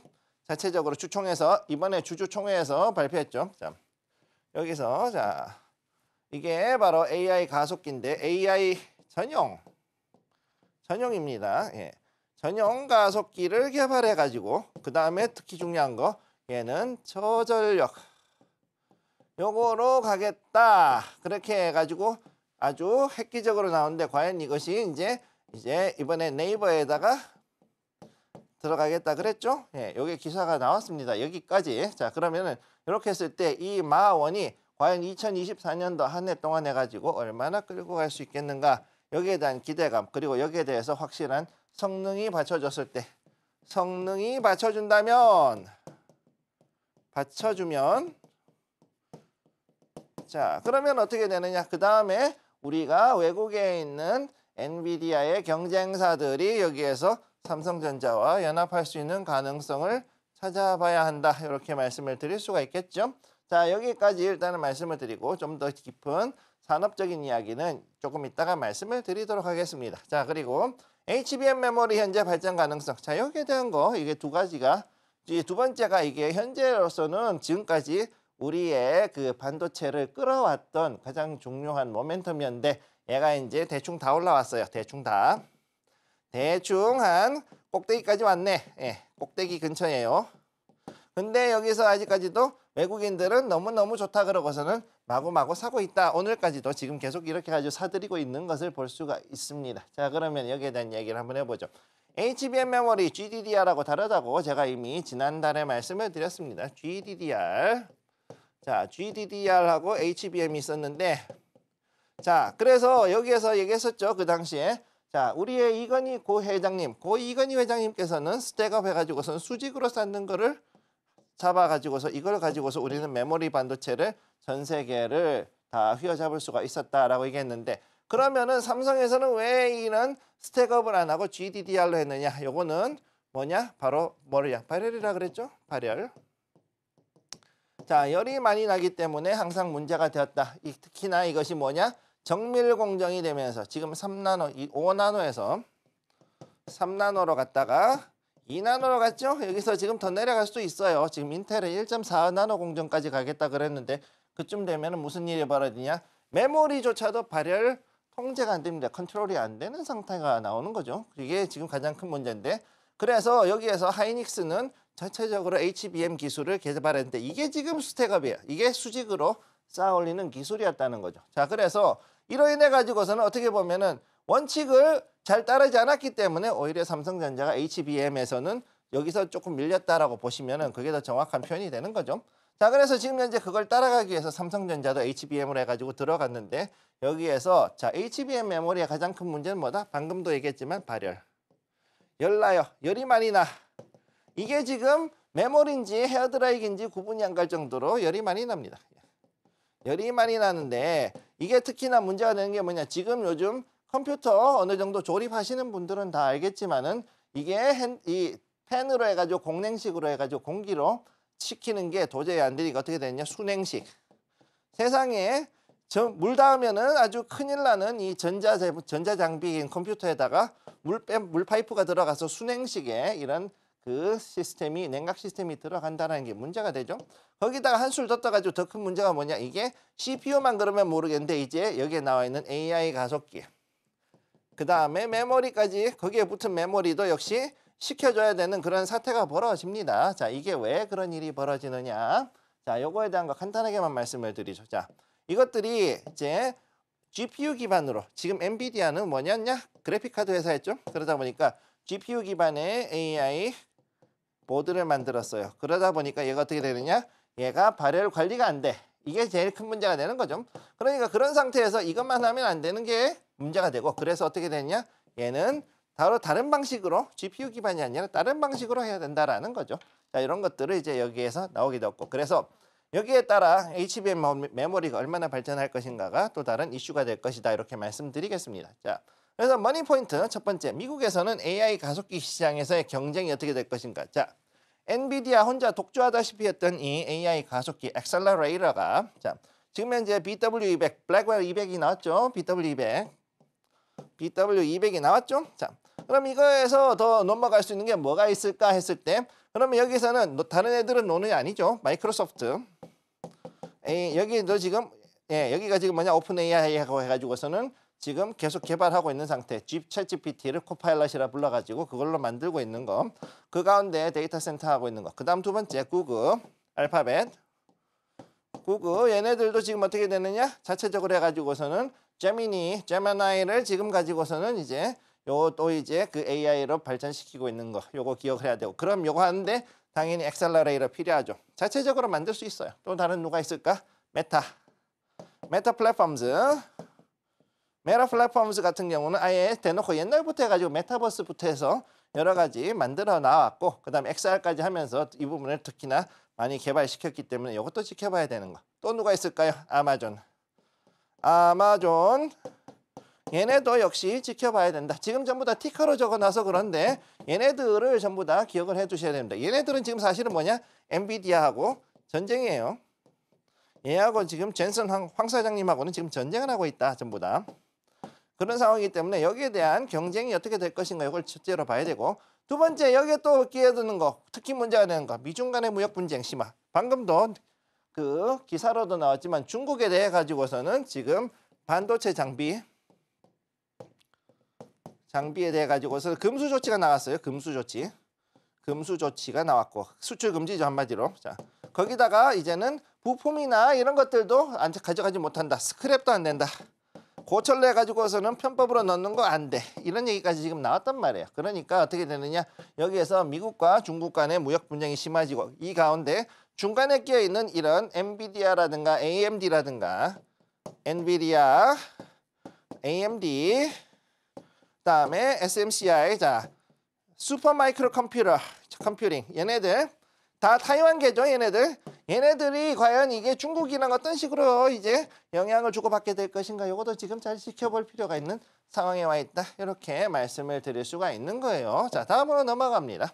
자체적으로 주총에서 이번에 주주총회에서 발표했죠. 자 여기서 자 이게 바로 AI 가속기인데 AI 전용 전용입니다. 예. 전용 가속기를 개발해 가지고 그 다음에 특히 중요한 거 얘는 저전력 요거로 가겠다. 그렇게 해가지고 아주 획기적으로 나오는데 과연 이것이 이제 이제 이번에 네이버에다가 들어가겠다 그랬죠? 예, 요게 기사가 나왔습니다. 여기까지. 자, 그러면은 이렇게 했을 때 이 마원이 과연 2024년도 한 해 동안 해가지고 얼마나 끌고 갈 수 있겠는가 여기에 대한 기대감 그리고 여기에 대해서 확실한 성능이 받쳐줬을 때 성능이 받쳐준다면 받쳐주면 자, 그러면 어떻게 되느냐? 그 다음에 우리가 외국에 있는 엔비디아의 경쟁사들이 여기에서 삼성전자와 연합할 수 있는 가능성을 찾아봐야 한다. 이렇게 말씀을 드릴 수가 있겠죠. 자, 여기까지 일단은 말씀을 드리고 좀 더 깊은 산업적인 이야기는 조금 이따가 말씀을 드리도록 하겠습니다. 자, 그리고 HBM 메모리 현재 발전 가능성. 자, 여기에 대한 거 이게 두 가지가 두 번째가 이게 현재로서는 지금까지 우리의 그 반도체를 끌어왔던 가장 중요한 모멘텀이었는데 얘가 이제 대충 다 올라왔어요. 대충 다. 대충 한 꼭대기까지 왔네. 예, 꼭대기 근처예요. 근데 여기서 아직까지도 외국인들은 너무너무 좋다 그러고서는 마구마구 사고 있다. 오늘까지도 지금 계속 이렇게 가지고 사들이고 있는 것을 볼 수가 있습니다. 자 그러면 여기에 대한 얘기를 한번 해보죠. HBM 메모리 GDDR하고 다르다고 제가 이미 지난달에 말씀을 드렸습니다. GDDR 자, GDDR하고 HBM이 있었는데 자, 그래서 여기에서 얘기했었죠. 그 당시에. 자, 우리의 이건희 고 회장님, 고 이건희 회장님께서는 스택업 해가지고선 수직으로 쌓는 거를 잡아가지고서 이걸 가지고서 우리는 메모리 반도체를 전 세계를 다 휘어잡을 수가 있었다라고 얘기했는데 그러면은 삼성에서는 왜 이런 스택업을 안 하고 GDDR로 했느냐? 요거는 뭐냐? 바로 뭐를 야 발열이라 그랬죠? 발열. 자, 열이 많이 나기 때문에 항상 문제가 되었다. 이, 특히나 이것이 뭐냐? 정밀 공정이 되면서 지금 3나노, 이 5나노에서 3나노로 갔다가 2나노로 갔죠? 여기서 지금 더 내려갈 수도 있어요. 지금 인텔은 1.4나노 공정까지 가겠다 그랬는데 그쯤 되면 무슨 일이 벌어지냐? 메모리조차도 발열 통제가 안 됩니다. 컨트롤이 안 되는 상태가 나오는 거죠. 이게 지금 가장 큰 문제인데 그래서 여기에서 하이닉스는 전체적으로 HBM 기술을 개발했는데 이게 지금 스택업이에요. 이게 수직으로 쌓아 올리는 기술이었다는 거죠. 자, 그래서 이로 인해 가지고서는 어떻게 보면은 원칙을 잘 따르지 않았기 때문에 오히려 삼성전자가 HBM에서는 여기서 조금 밀렸다라고 보시면은 그게 더 정확한 표현이 되는 거죠. 자, 그래서 지금 현재 그걸 따라가기 위해서 삼성전자도 HBM을 해가지고 들어갔는데 여기에서 자, HBM 메모리의 가장 큰 문제는 뭐다? 방금도 얘기했지만 발열. 열나요. 열이 많이 나. 이게 지금 메모리인지 헤어드라이기인지 구분이 안 갈 정도로 열이 많이 납니다. 열이 많이 나는데 이게 특히나 문제가 되는 게 뭐냐 지금 요즘 컴퓨터 어느 정도 조립하시는 분들은 다 알겠지만은 이게 핸, 이 펜으로 해가지고 공냉식으로 해가지고 공기로 식히는 게 도저히 안 되니까 어떻게 되냐 순행식 세상에 물 닿으면은 아주 큰일 나는 이 전자 전자 장비인 컴퓨터에다가 물물 파이프가 들어가서 순행식의 이런 그 시스템이 냉각 시스템이 들어간다는 게 문제가 되죠. 거기다가 한술 더다가지고더 큰 문제가 뭐냐 이게 CPU만 그러면 모르겠는데 이제 여기에 나와 있는 AI 가속기 그 다음에 메모리까지 거기에 붙은 메모리도 역시 시켜줘야 되는 그런 사태가 벌어집니다. 자 이게 왜 그런 일이 벌어지느냐 자 요거에 대한 거 간단하게만 말씀을 드리죠. 자 이것들이 이제 GPU 기반으로 지금 엔비디아는 뭐냐냐 그래픽 카드 회사였죠. 그러다 보니까 GPU 기반의 AI 보드를 만들었어요. 그러다 보니까 얘가 어떻게 되느냐? 얘가 발열 관리가 안 돼. 이게 제일 큰 문제가 되는 거죠. 그러니까 그런 상태에서 이것만 하면 안 되는 게 문제가 되고 그래서 어떻게 되느냐? 얘는 바로 다른 방식으로 GPU 기반이 아니라 다른 방식으로 해야 된다라는 거죠. 자, 이런 것들을 이제 여기에서 나오게 되었고 그래서 여기에 따라 HBM 메모리가 얼마나 발전할 것인가가 또 다른 이슈가 될 것이다 이렇게 말씀드리겠습니다. 자, 그래서 머니 포인트 첫 번째 미국에서는 AI 가속기 시장에서의 경쟁이 어떻게 될 것인가. 자, 엔비디아 혼자 독주하다시피 했던 이 AI 가속기 엑셀러레이러가 자, 지금 현재 BW200 블랙웰 200이 나왔죠. BW200 BW200이 나왔죠. 자, 그럼 이거에서 더 넘어갈 수 있는 게 뭐가 있을까 했을 때 그러면 여기서는 다른 애들은 노는 게 아니죠. 마이크로소프트. 에이, 여기도 지금 예, 여기가 지금 뭐냐 오픈 AI하고 해가지고서는 지금 계속 개발하고 있는 상태 챗 GPT를 코파일럿이라 불러가지고 그걸로 만들고 있는 거. 그 가운데 데이터 센터 하고 있는 거. 그 다음 두 번째 구글, 알파벳. 구글 얘네들도 지금 어떻게 되느냐? 자체적으로 해가지고서는 제미니, 제마나이를 지금 가지고서는 이제 요것 이제 그 AI로 발전시키고 있는 거 요거 기억을 해야 되고 그럼 요거 하는데 당연히 엑셀러레이터 필요하죠. 자체적으로 만들 수 있어요. 또 다른 누가 있을까? 메타. 메타 플랫폼즈. 메타 플랫폼즈 같은 경우는 아예 대놓고 옛날부터 해가지고 메타버스부터 해서 여러 가지 만들어 나왔고 그 다음에 XR까지 하면서 이 부분을 특히나 많이 개발시켰기 때문에 이것도 지켜봐야 되는 거. 또 누가 있을까요? 아마존. 아마존. 얘네도 역시 지켜봐야 된다. 지금 전부 다 티커로 적어놔서 그런데 얘네들을 전부 다 기억을 해주셔야 됩니다. 얘네들은 지금 사실은 뭐냐? 엔비디아하고 전쟁이에요. 얘하고 지금 젠슨 황, 사장님하고는 지금 전쟁을 하고 있다. 전부 다. 그런 상황이기 때문에 여기에 대한 경쟁이 어떻게 될 것인가 이걸 첫째로 봐야 되고 두 번째 여기에 또 끼어드는 거 특히 문제가 되는 거 미중 간의 무역 분쟁 심화 방금도 그 기사로도 나왔지만 중국에 대해 가지고서는 지금 반도체 장비 장비에 대해 가지고서 금수 조치가 나왔어요. 금수 조치. 금수 조치가 나왔고 수출 금지죠 한마디로. 자, 거기다가 이제는 부품이나 이런 것들도 안 가져가지 못한다. 스크랩도 안 된다. 고철내 가지고서는 편법으로 넣는 거 안 돼. 이런 얘기까지 지금 나왔단 말이에요. 그러니까 어떻게 되느냐. 여기에서 미국과 중국 간의 무역 분쟁이 심해지고 이 가운데 중간에 끼어 있는 이런 엔비디아라든가 AMD라든가 엔비디아, AMD 그다음에 SMCI 자 슈퍼마이크로 컴퓨터 컴퓨팅 얘네들 다 타이완 계죠 얘네들 얘네들이 과연 이게 중국이랑 어떤 식으로 이제 영향을 주고받게 될 것인가 이것도 지금 잘 지켜볼 필요가 있는 상황에 와 있다 이렇게 말씀을 드릴 수가 있는 거예요 자 다음으로 넘어갑니다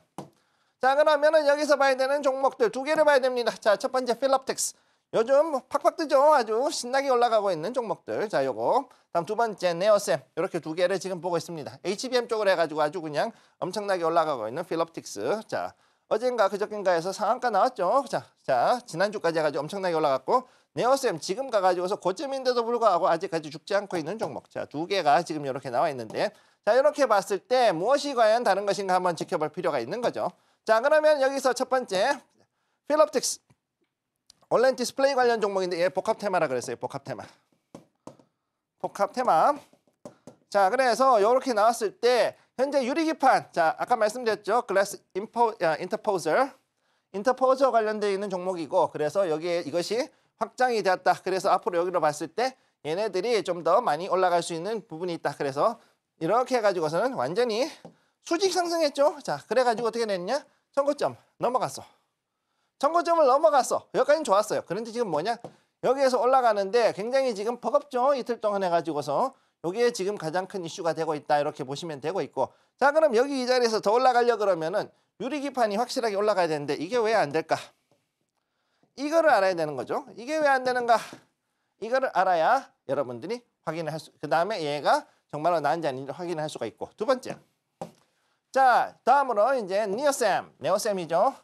자 그러면은 여기서 봐야 되는 종목들 두 개를 봐야 됩니다 자 첫 번째 필랍텍스 요즘 뭐 팍팍 뜨죠. 아주 신나게 올라가고 있는 종목들. 자, 요거. 다음 두 번째 네오셈 이렇게 두 개를 지금 보고 있습니다. HBM 쪽으로 해가지고 아주 그냥 엄청나게 올라가고 있는 필롭틱스. 자, 어젠가 그저껜가에서 상한가 나왔죠. 자, 자 지난주까지 해가지고 엄청나게 올라갔고 네오셈 지금 가가지고서 고점인데도 불구하고 아직까지 죽지 않고 있는 종목. 자, 두 개가 지금 이렇게 나와 있는데 자, 이렇게 봤을 때 무엇이 과연 다른 것인가 한번 지켜볼 필요가 있는 거죠. 자, 그러면 여기서 첫 번째 필롭틱스. 온라인 디스플레이 관련 종목인데 얘 예, 복합 테마라 그랬어요. 복합 테마. 복합 테마. 자, 그래서 이렇게 나왔을 때 현재 유리기판. 자, 아까 말씀드렸죠. 글래스 인포 아, 인터포저. 인터포저 관련되어 있는 종목이고 그래서 여기에 이것이 확장이 되었다. 그래서 앞으로 여기로 봤을 때 얘네들이 좀 더 많이 올라갈 수 있는 부분이 있다. 그래서 이렇게 해가지고서는 완전히 수직 상승했죠. 자, 그래가지고 어떻게 됐냐? 청구점 넘어갔어. 청고점을 넘어갔어. 여기까지는 좋았어요. 그런데 지금 뭐냐? 여기에서 올라가는데 굉장히 지금 버겁죠? 이틀 동안 해가지고서. 여기에 지금 가장 큰 이슈가 되고 있다. 이렇게 보시면 되고 있고. 자, 그럼 여기 이 자리에서 더 올라가려 그러면은 유리기판이 확실하게 올라가야 되는데 이게 왜 안 될까? 이거를 알아야 되는 거죠. 이게 왜 안 되는가? 이거를 알아야 여러분들이 확인을 할 수, 그 다음에 얘가 정말로 나은지 아닌지 확인할 수가 있고. 두 번째. 자, 다음으로 이제 니어쌤, 네오쌤이죠.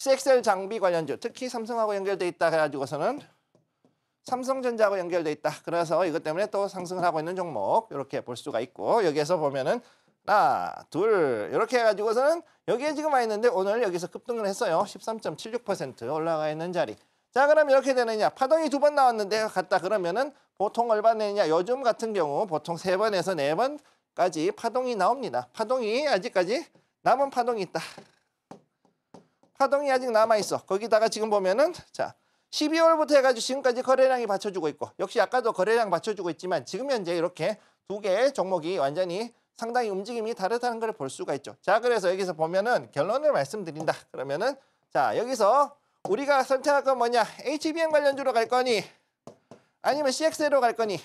CXL 장비 관련주 특히 삼성하고 연결돼 있다 해가지고서는 삼성전자하고 연결돼 있다. 그래서 이것 때문에 또 상승을 하고 있는 종목 이렇게 볼 수가 있고 여기에서 보면은 하나, 둘 이렇게 해가지고서는 여기에 지금 와 있는데 오늘 여기서 급등을 했어요. 13.76% 올라가 있는 자리. 자 그럼 이렇게 되느냐 파동이 두 번 나왔는데 갔다 그러면은 보통 얼마 내냐 요즘 같은 경우 보통 세 번에서 네 번까지 파동이 나옵니다. 파동이 아직까지 남은 파동이 있다. 파동이 아직 남아있어. 거기다가 지금 보면은 자 12월부터 해가지고 지금까지 거래량이 받쳐주고 있고 역시 아까도 거래량 받쳐주고 있지만 지금 현재 이렇게 두 개의 종목이 완전히 상당히 움직임이 다르다는 걸 볼 수가 있죠. 자 그래서 여기서 보면은 결론을 말씀드린다. 그러면은 자 여기서 우리가 선택할 건 뭐냐 HBM 관련주로 갈 거니 아니면 CX로 l 갈 거니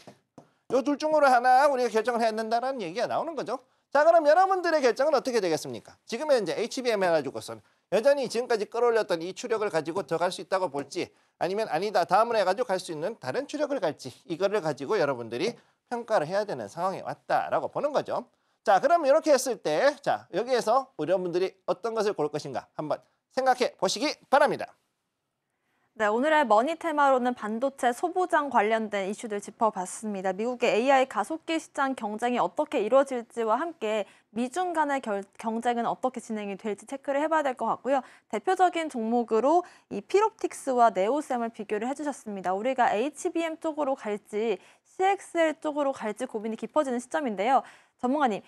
요 둘 중으로 하나 우리가 결정을 해야 된다는 얘기가 나오는 거죠. 자 그럼 여러분들의 결정은 어떻게 되겠습니까? 지금 현재 HBM 해가지고서는 여전히 지금까지 끌어올렸던 이 추력을 가지고 더 갈 수 있다고 볼지 아니면 아니다 다음으로 해가지고 갈 수 있는 다른 추력을 갈지 이거를 가지고 여러분들이 평가를 해야 되는 상황에 왔다라고 보는 거죠. 자 그럼 이렇게 했을 때자 여기에서 여러분들이 어떤 것을 고를 것인가 한번 생각해 보시기 바랍니다. 네, 오늘의 머니 테마로는 반도체 소보장 관련된 이슈들 짚어봤습니다. 미국의 AI 가속기 시장 경쟁이 어떻게 이루어질지와 함께 미중 간의 결, 경쟁은 어떻게 진행이 될지 체크를 해봐야 될 것 같고요. 대표적인 종목으로 이 피롭틱스와 네오셈을 비교를 해주셨습니다. 우리가 HBM 쪽으로 갈지 CXL 쪽으로 갈지 고민이 깊어지는 시점인데요. 전문가님,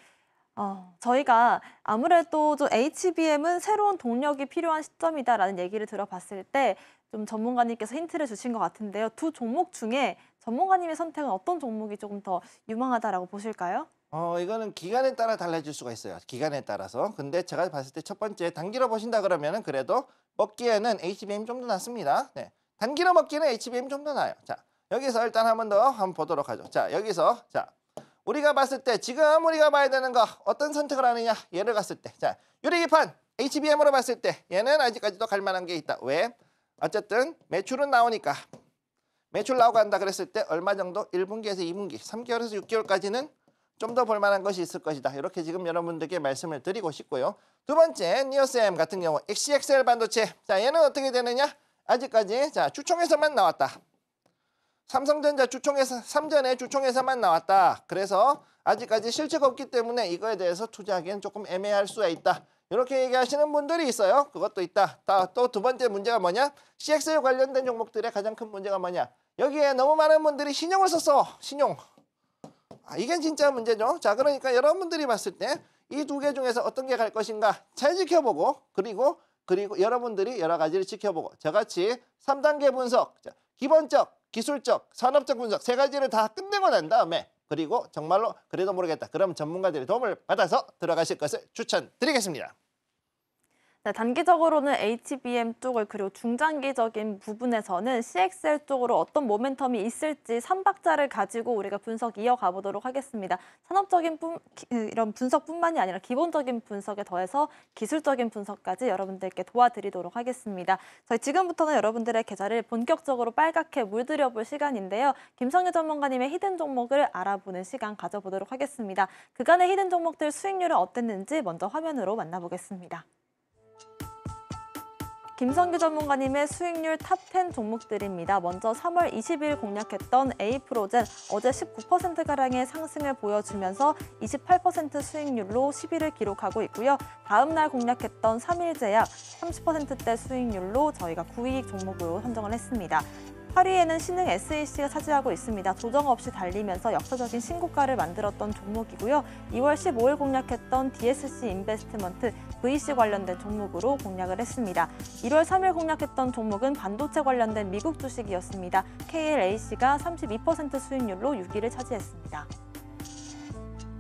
어, 저희가 아무래도 좀 HBM은 새로운 동력이 필요한 시점이다라는 얘기를 들어봤을 때 좀 전문가님께서 힌트를 주신 것 같은데요. 두 종목 중에 전문가님의 선택은 어떤 종목이 조금 더 유망하다라고 보실까요? 어, 이거는 기간에 따라 달라질 수가 있어요. 기간에 따라서. 근데 제가 봤을 때 첫 번째 단기로 보신다 그러면은 그래도 먹기에는 HBM 좀 더 낫습니다. 네. 단기로 먹기는 HBM 좀 더 나아요. 자, 여기서 일단 한 번더 한번 보도록 하죠. 자, 여기서 자, 우리가 봤을 때 지금 우리가 봐야 되는 거 어떤 선택을 하느냐 얘를 갔을 때 자 유리기판 HBM으로 봤을 때 얘는 아직까지도 갈만한 게 있다 왜? 어쨌든 매출은 나오니까 매출 나오고 한다 그랬을 때 얼마 정도 1분기에서 2분기 3개월에서 6개월까지는 좀 더 볼만한 것이 있을 것이다 이렇게 지금 여러분들께 말씀을 드리고 싶고요 두 번째 니어쌤 같은 경우 XXL 반도체 자 얘는 어떻게 되느냐 아직까지 자 추총에서만 나왔다 삼성전자 주총에서 삼전의 주총에서만 나왔다. 그래서 아직까지 실체가 없기 때문에 이거에 대해서 투자하기엔 조금 애매할 수가 있다. 이렇게 얘기하시는 분들이 있어요. 그것도 있다. 또 두 번째 문제가 뭐냐? CX에 관련된 종목들의 가장 큰 문제가 뭐냐? 여기에 너무 많은 분들이 신용을 썼어. 신용. 아, 이게 진짜 문제죠. 자, 그러니까 여러분들이 봤을 때 이 두 개 중에서 어떤 게 갈 것인가 잘 지켜보고 그리고 그리고 여러분들이 여러 가지를 지켜보고 저같이 3단계 분석, 자, 기본적, 기술적, 산업적 분석 세 가지를 다 끝내고 난 다음에 그리고 정말로 그래도 모르겠다. 그럼 전문가들의 도움을 받아서 들어가실 것을 추천드리겠습니다. 자, 네, 단기적으로는 HBM 쪽을 그리고 중장기적인 부분에서는 CXL 쪽으로 어떤 모멘텀이 있을지 3박자를 가지고 우리가 분석 이어가 보도록 하겠습니다. 산업적인 분, 그, 이런 분석뿐만이 아니라 기본적인 분석에 더해서 기술적인 분석까지 여러분들께 도와드리도록 하겠습니다. 저희 지금부터는 여러분들의 계좌를 본격적으로 빨갛게 물들여볼 시간인데요. 김성유 전문가님의 히든 종목을 알아보는 시간 가져보도록 하겠습니다. 그간의 히든 종목들 수익률은 어땠는지 먼저 화면으로 만나보겠습니다. 김성규 전문가님의 수익률 탑 10 종목들입니다. 먼저 3월 20일 공략했던 A프로젠 어제 19%가량의 상승을 보여주면서 28% 수익률로 10위를 기록하고 있고요. 다음 날 공략했던 3일제약 30%대 수익률로 저희가 9위 종목으로 선정을 했습니다. 8위에는 신흥 SEC가 차지하고 있습니다. 조정 없이 달리면서 역사적인 신고가를 만들었던 종목이고요. 2월 15일 공략했던 DSC 인베스트먼트 VC 관련된 종목으로 공략을 했습니다. 1월 3일 공략했던 종목은 반도체 관련된 미국 주식이었습니다. KLAC가 32% 수익률로 6위를 차지했습니다.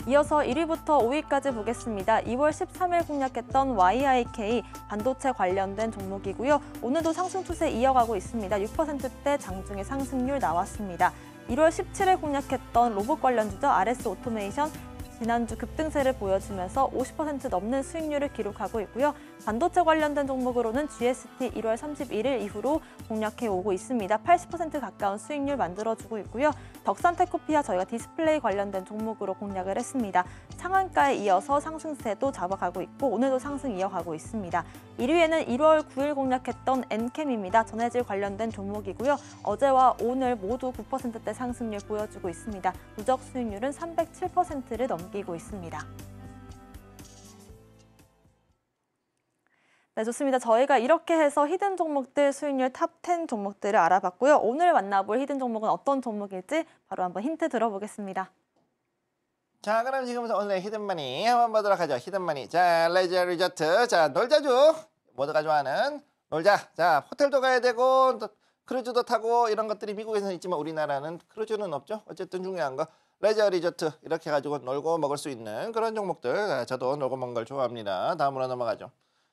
이어서 1위부터 5위까지 보겠습니다. 2월 13일 공략했던 YIK 반도체 관련된 종목이고요. 오늘도 상승 추세 이어가고 있습니다. 6%대 장중의 상승률 나왔습니다. 1월 17일 공략했던 로봇 관련 주죠. RS 오토메이션 지난주 급등세를 보여주면서 50% 넘는 수익률을 기록하고 있고요. 반도체 관련된 종목으로는 GST 1월 31일 이후로 공략해 오고 있습니다. 80% 가까운 수익률 만들어주고 있고요. 덕산테코피아 저희가 디스플레이 관련된 종목으로 공략을 했습니다. 상한가에 이어서 상승세도 잡아가고 있고 오늘도 상승 이어가고 있습니다. 1위에는 1월 9일 공략했던 엔캠입니다. 전해질 관련된 종목이고요. 어제와 오늘 모두 9%대 상승률 보여주고 있습니다. 누적 수익률은 307%를 넘습니다. 담기고 있습니다. 네, 좋습니다. 저희가 이렇게 해서 히든 종목들 수익률 탑 10 종목들을 알아봤고요. 오늘 만나볼 히든 종목은 어떤 종목일지 바로 한번 힌트 들어보겠습니다. 자, 그럼 지금부터 오늘의 히든머니 한번 보도록 하죠. 히든머니. 자, 레저 리조트. 자, 놀자주. 모두가 좋아하는 놀자. 자, 호텔도 가야 되고 크루즈도 타고 이런 것들이 미국에서는 있지만 우리나라는 크루즈는 없죠. 어쨌든 중요한 거. 레저 리조트 이렇게 가지고 놀고 먹을 수 있는 그런 종목들 아, 저도 놀고 먹는 걸 좋아합니다 다음으로 넘어가죠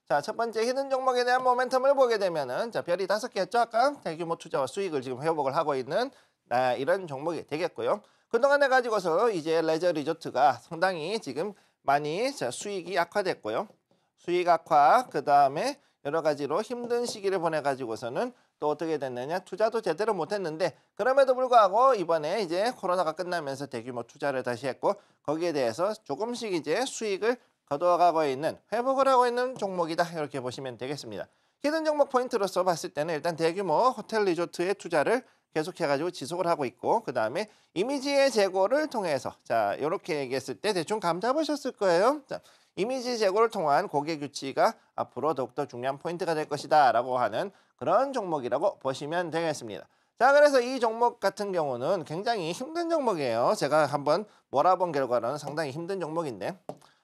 자, 첫 번째 히든 종목에 대한 모멘텀을 보게 되면은 자, 별이 다섯 개였죠, 아까? 대규모 투자와 수익을 지금 회복을 하고 있는 아, 이런 종목이 되겠고요. 그동안에 가지고서 이제 레저 리조트가 상당히 지금 많이 자, 수익이 악화됐고요. 수익 악화, 그다음에 여러 가지로 힘든 시기를 보내 가지고서는 또 어떻게 됐느냐 투자도 제대로 못했는데 그럼에도 불구하고 이번에 이제 코로나가 끝나면서 대규모 투자를 다시 했고 거기에 대해서 조금씩 이제 수익을 거둬가고 있는 회복을 하고 있는 종목이다 이렇게 보시면 되겠습니다. 히든 종목 포인트로서 봤을 때는 일단 대규모 호텔 리조트의 투자를 계속해가지고 지속을 하고 있고 그 다음에 이미지의 재고를 통해서 자 이렇게 얘기했을 때 대충 감 잡으셨을 거예요. 자, 이미지 재고를 통한 고객 유치가 앞으로 더욱더 중요한 포인트가 될 것이다 라고 하는 그런 종목이라고 보시면 되겠습니다. 자 그래서 이 종목 같은 경우는 굉장히 힘든 종목이에요. 제가 한번 몰아본 결과는 상당히 힘든 종목인데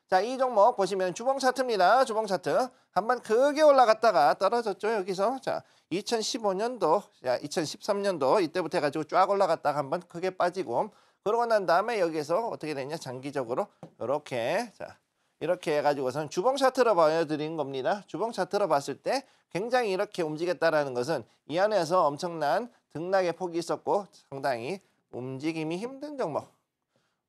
자이 종목 보시면 주봉 차트입니다. 주봉 차트 한번 크게 올라갔다가 떨어졌죠 여기서 자 2015년도 자 2013년도 이때부터 해가지고 쫙 올라갔다가 한번 크게 빠지고 그러고 난 다음에 여기에서 어떻게 되냐 장기적으로 이렇게 자 이렇게 해가지고선 주봉 차트로 보여드린 겁니다. 주봉 차트로 봤을 때 굉장히 이렇게 움직였다라는 것은 이 안에서 엄청난 등락의 폭이 있었고 상당히 움직임이 힘든 종목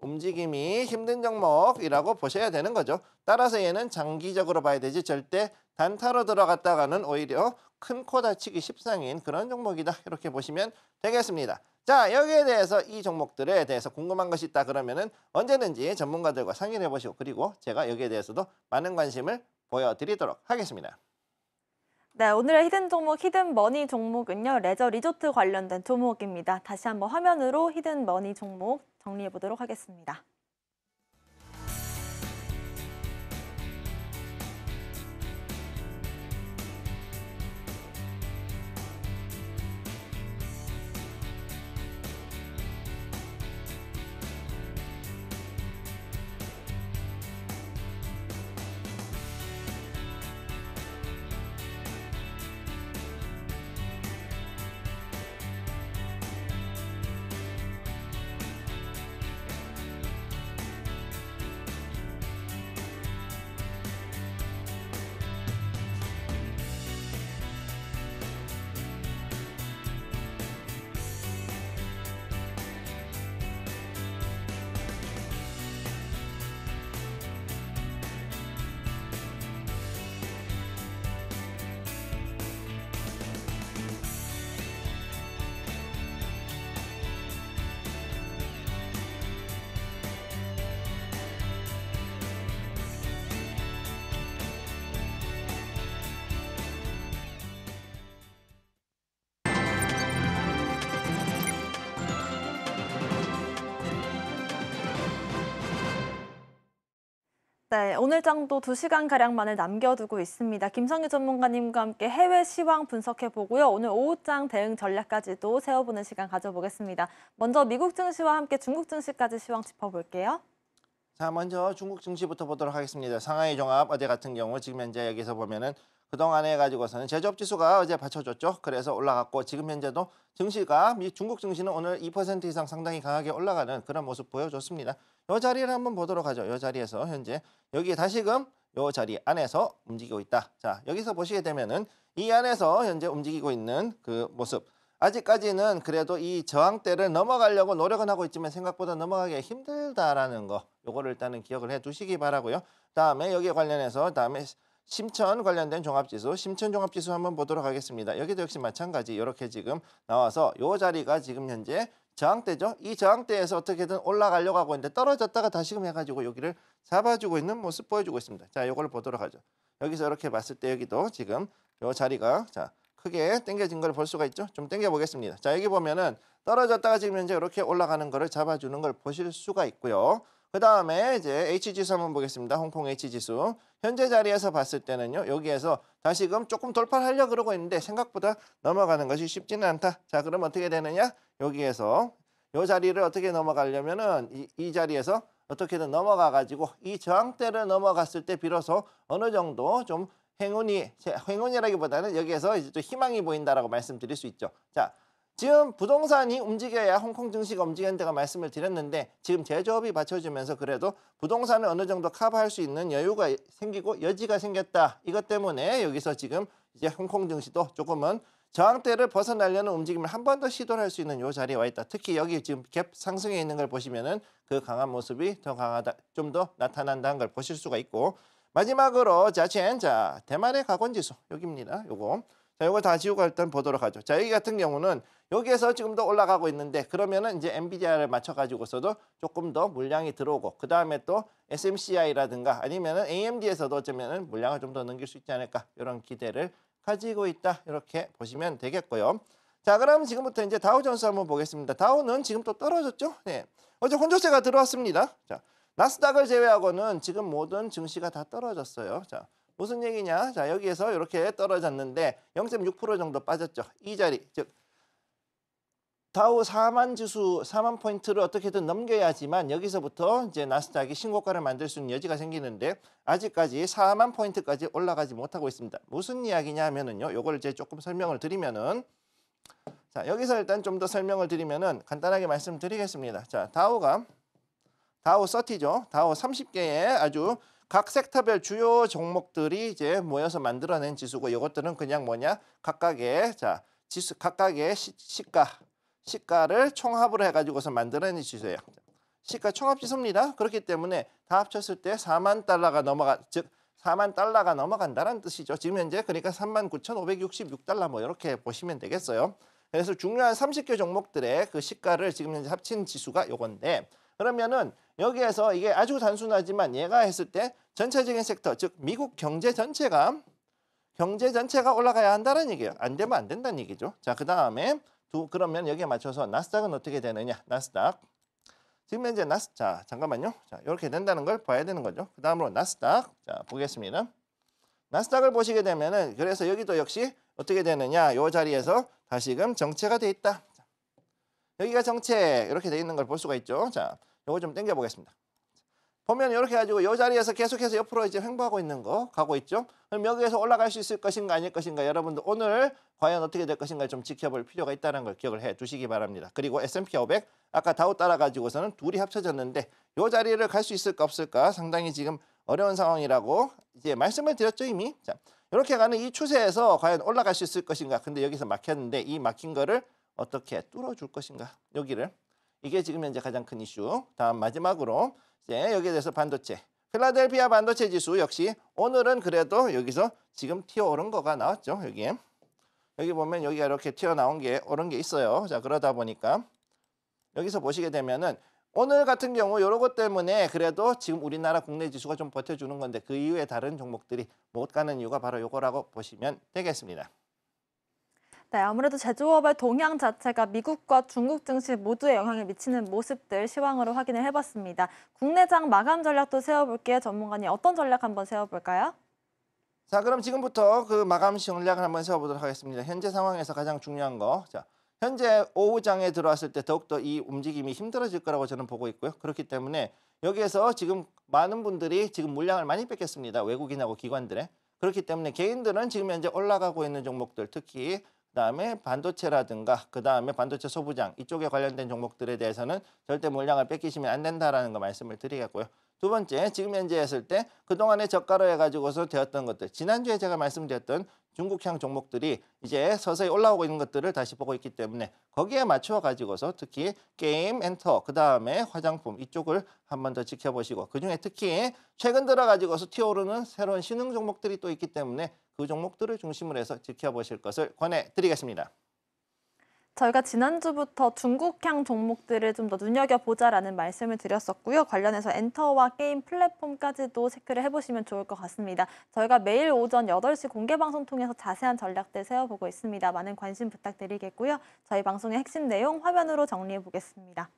움직임이 힘든 종목이라고 보셔야 되는 거죠. 따라서 얘는 장기적으로 봐야 되지 절대 단타로 들어갔다가는 오히려 큰 코 다치기 십상인 그런 종목이다. 이렇게 보시면 되겠습니다. 자 여기에 대해서 이 종목들에 대해서 궁금한 것이 있다 그러면은 언제든지 전문가들과 상의를 해보시고 그리고 제가 여기에 대해서도 많은 관심을 보여드리도록 하겠습니다. 네, 오늘의 히든 종목, 히든 머니 종목은요. 레저 리조트 관련된 종목입니다. 다시 한번 화면으로 히든 머니 종목 정리해 보도록 하겠습니다. 네, 오늘 장도 2시간 가량만을 남겨두고 있습니다. 김성유 전문가님과 함께 해외 시황 분석해 보고요. 오늘 오후장 대응 전략까지도 세어보는 시간 가져보겠습니다. 먼저 미국 증시와 함께 중국 증시까지 시황 짚어볼게요. 자, 먼저 중국 증시부터 보도록 하겠습니다. 상하이 종합 어제 같은 경우 지금 현재 여기서 보면은 그동안에 가지고서는 제조업 지수가 어제 받쳐줬죠. 그래서 올라갔고 지금 현재도 증시가 중국 증시는 오늘 2% 이상 상당히 강하게 올라가는 그런 모습 보여줬습니다. 요 자리를 한번 보도록 하죠. 요 자리에서 현재 여기 다시금 요 자리 안에서 움직이고 있다. 자, 여기서 보시게 되면은 이 안에서 현재 움직이고 있는 그 모습. 아직까지는 그래도 이 저항대를 넘어가려고 노력은 하고 있지만 생각보다 넘어가기 힘들다라는 거 요거를 일단은 기억을 해 두시기 바라고요. 다음에 여기에 관련해서 다음에 심천 관련된 종합지수, 심천 종합지수 한번 보도록 하겠습니다. 여기도 역시 마찬가지 이렇게 지금 나와서 요 자리가 지금 현재 저항대죠. 이 저항대에서 어떻게든 올라가려고 하고 있는데 떨어졌다가 다시금 해가지고 여기를 잡아주고 있는 모습 보여주고 있습니다. 자, 이걸 보도록 하죠. 여기서 이렇게 봤을 때 여기도 지금 이 자리가 자 크게 당겨진 걸 볼 수가 있죠. 좀 당겨 보겠습니다. 자, 여기 보면은 떨어졌다가 지금 현재 이렇게 올라가는 거를 잡아주는 걸 보실 수가 있고요. 그 다음에 이제 H지수 한번 보겠습니다. 홍콩 H지수. 현재 자리에서 봤을 때는요. 여기에서 다시금 조금 돌파를 하려고 그러고 있는데 생각보다 넘어가는 것이 쉽지는 않다. 자 그럼 어떻게 되느냐. 여기에서 이 자리를 어떻게 넘어가려면은 이, 이 자리에서 어떻게든 넘어가가지고 이 저항대를 넘어갔을 때 비로소 어느 정도 좀 행운이 행운이라기보다는 여기에서 이제 또 희망이 보인다라고 말씀드릴 수 있죠. 자, 지금 부동산이 움직여야 홍콩 증시가 움직이는데가 말씀을 드렸는데 지금 제조업이 받쳐주면서 그래도 부동산을 어느 정도 커버할 수 있는 여유가 생기고 여지가 생겼다. 이것 때문에 여기서 지금 이제 홍콩 증시도 조금은 저항대를 벗어나려는 움직임을 한 번 더시도할수 있는 요 자리에 와 있다. 특히 여기 지금 갭 상승에 있는 걸 보시면은 그 강한 모습이 더 강하다, 좀 더 나타난다는 걸 보실 수가 있고 마지막으로 자첸 자 대만의 가건지수 여기입니다. 요거 자, 이거 다 지우고 일단 보도록 하죠. 자, 여기 같은 경우는 여기에서 지금 도 올라가고 있는데 그러면은 이제 엔비디아를 맞춰 가지고서도 조금 더 물량이 들어오고 그다음에 또 SMCI라든가 아니면은 AMD에서도 어쩌면은 물량을 좀 더 넘길 수 있지 않을까? 이런 기대를 가지고 있다. 이렇게 보시면 되겠고요. 자, 그럼 지금부터 이제 다우 전수 한번 보겠습니다. 다우는 지금 또 떨어졌죠? 네. 어제 혼조세가 들어왔습니다. 자, 나스닥을 제외하고는 지금 모든 증시가 다 떨어졌어요. 자, 무슨 얘기냐? 자, 여기에서 이렇게 떨어졌는데 0.6% 정도 빠졌죠. 이 자리, 즉 다우 4만 지수 4만 포인트를 어떻게든 넘겨야지만 여기서부터 이제 나스닥이 신고가를 만들 수 있는 여지가 생기는데 아직까지 4만 포인트까지 올라가지 못하고 있습니다. 무슨 이야기냐면은요. 하 요걸 이제 조금 설명을 드리면은 자, 여기서 일단 좀 더 설명을 드리면은 간단하게 말씀드리겠습니다. 자, 다우가 다우 30죠. 다우 30개의 아주 각 섹터별 주요 종목들이 이제 모여서 만들어낸 지수고 이것들은 그냥 뭐냐 각각의 자 지수 각각의 시, 시가 시가를 총합으로 해가지고서 만들어낸 지수예요. 시가 총합 지수입니다. 그렇기 때문에 다 합쳤을 때 4만 달러가 넘어가 즉 4만 달러가 넘어간다는 뜻이죠. 지금 현재 그러니까 3만 9,566달러 뭐 이렇게 보시면 되겠어요. 그래서 중요한 30개 종목들의 그 시가를 지금 현재 합친 지수가 요건데 그러면은 여기에서 이게 아주 단순하지만 얘가 했을 때 전체적인 섹터 즉 미국 경제 전체가 경제 전체가 올라가야 한다는 얘기예요. 안 되면 안 된다는 얘기죠. 자, 그다음에 두 그러면 여기에 맞춰서 나스닥은 어떻게 되느냐? 나스닥. 지금 현재 나스 자, 잠깐만요. 자, 이렇게 된다는 걸 봐야 되는 거죠. 그다음으로 나스닥. 자, 보겠습니다. 나스닥을 보시게 되면은 그래서 여기도 역시 어떻게 되느냐? 요 자리에서 다시금 정체가 돼 있다. 자, 여기가 정체 이렇게 돼 있는 걸 볼 수가 있죠. 자, 요거 좀 당겨 보겠습니다. 보면 이렇게 가지고 이 자리에서 계속해서 옆으로 이제 횡보하고 있는 거 가고 있죠. 그럼 여기에서 올라갈 수 있을 것인가 아닐 것인가 여러분들 오늘 과연 어떻게 될 것인가 좀 지켜볼 필요가 있다는 걸 기억을 해 두시기 바랍니다. 그리고 S&P 500 아까 다우 따라 가지고서는 둘이 합쳐졌는데 이 자리를 갈 수 있을까 없을까 상당히 지금 어려운 상황이라고 이제 말씀을 드렸죠 이미. 자 이렇게 가는 이 추세에서 과연 올라갈 수 있을 것인가 근데 여기서 막혔는데 이 막힌 거를 어떻게 뚫어줄 것인가 여기를 이게 지금 현재 가장 큰 이슈. 다음 마지막으로 이제 여기에 대해서 반도체. 필라델피아 반도체 지수 역시 오늘은 그래도 여기서 지금 튀어오른 거가 나왔죠. 여기에. 여기 보면 여기가 이렇게 튀어나온 게 오른 게 있어요. 자 그러다 보니까 여기서 보시게 되면은 오늘 같은 경우 요런것 때문에 그래도 지금 우리나라 국내 지수가 좀 버텨주는 건데 그 이후에 다른 종목들이 못 가는 이유가 바로 요거라고 보시면 되겠습니다. 네, 아무래도 제조업의 동향 자체가 미국과 중국 증시 모두에 영향을 미치는 모습들 시황으로 확인을 해봤습니다. 국내장 마감 전략도 세워볼게요. 전문가님 어떤 전략 한번 세워볼까요? 자, 그럼 지금부터 그 마감 전략을 한번 세워보도록 하겠습니다. 현재 상황에서 가장 중요한 거. 자, 현재 오후장에 들어왔을 때 더욱더 이 움직임이 힘들어질 거라고 저는 보고 있고요. 그렇기 때문에 여기에서 지금 많은 분들이 지금 물량을 많이 뺏겠습니다 외국인하고 기관들의. 그렇기 때문에 개인들은 지금 현재 올라가고 있는 종목들 특히 그다음에 반도체라든가 그다음에 반도체 소부장 이쪽에 관련된 종목들에 대해서는 절대 물량을 뺏기시면 안 된다라는 거 말씀을 드리겠고요. 두 번째, 지금 현재 했을 때 그동안에 저가로 해가지고서 되었던 것들. 지난주에 제가 말씀드렸던 중국향 종목들이 이제 서서히 올라오고 있는 것들을 다시 보고 있기 때문에 거기에 맞춰 가지고서 특히 게임, 엔터, 그 다음에 화장품 이쪽을 한 번 더 지켜보시고 그중에 특히 최근 들어가지고서 튀어오르는 새로운 신흥 종목들이 또 있기 때문에 그 종목들을 중심으로 해서 지켜보실 것을 권해드리겠습니다. 저희가 지난주부터 중국향 종목들을 좀 더 눈여겨보자라는 말씀을 드렸었고요. 관련해서 엔터와 게임 플랫폼까지도 체크를 해보시면 좋을 것 같습니다. 저희가 매일 오전 8시 공개방송 통해서 자세한 전략들 세워보고 있습니다. 많은 관심 부탁드리겠고요. 저희 방송의 핵심 내용 화면으로 정리해보겠습니다.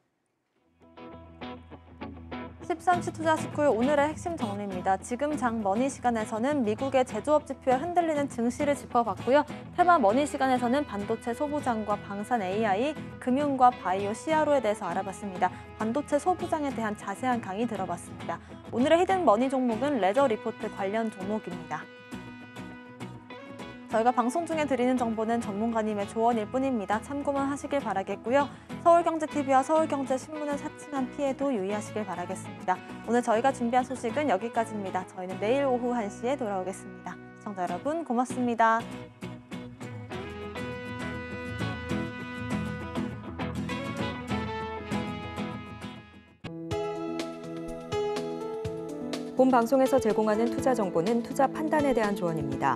13시 투자스쿨 오늘의 핵심 정리입니다. 지금 장 머니 시간에서는 미국의 제조업 지표에 흔들리는 증시를 짚어봤고요. 테마 머니 시간에서는 반도체 소부장과 방산 AI, 금융과 바이오 CRO에 대해서 알아봤습니다. 반도체 소부장에 대한 자세한 강의 들어봤습니다. 오늘의 히든 머니 종목은 레저 리포트 관련 종목입니다. 저희가 방송 중에 드리는 정보는 전문가님의 조언일 뿐입니다. 참고만 하시길 바라겠고요. 서울경제TV와 서울경제신문을 사칭한 피해도 유의하시길 바라겠습니다. 오늘 저희가 준비한 소식은 여기까지입니다. 저희는 내일 오후 1시에 돌아오겠습니다. 시청자 여러분 고맙습니다. 본 방송에서 제공하는 투자 정보는 투자 판단에 대한 조언입니다.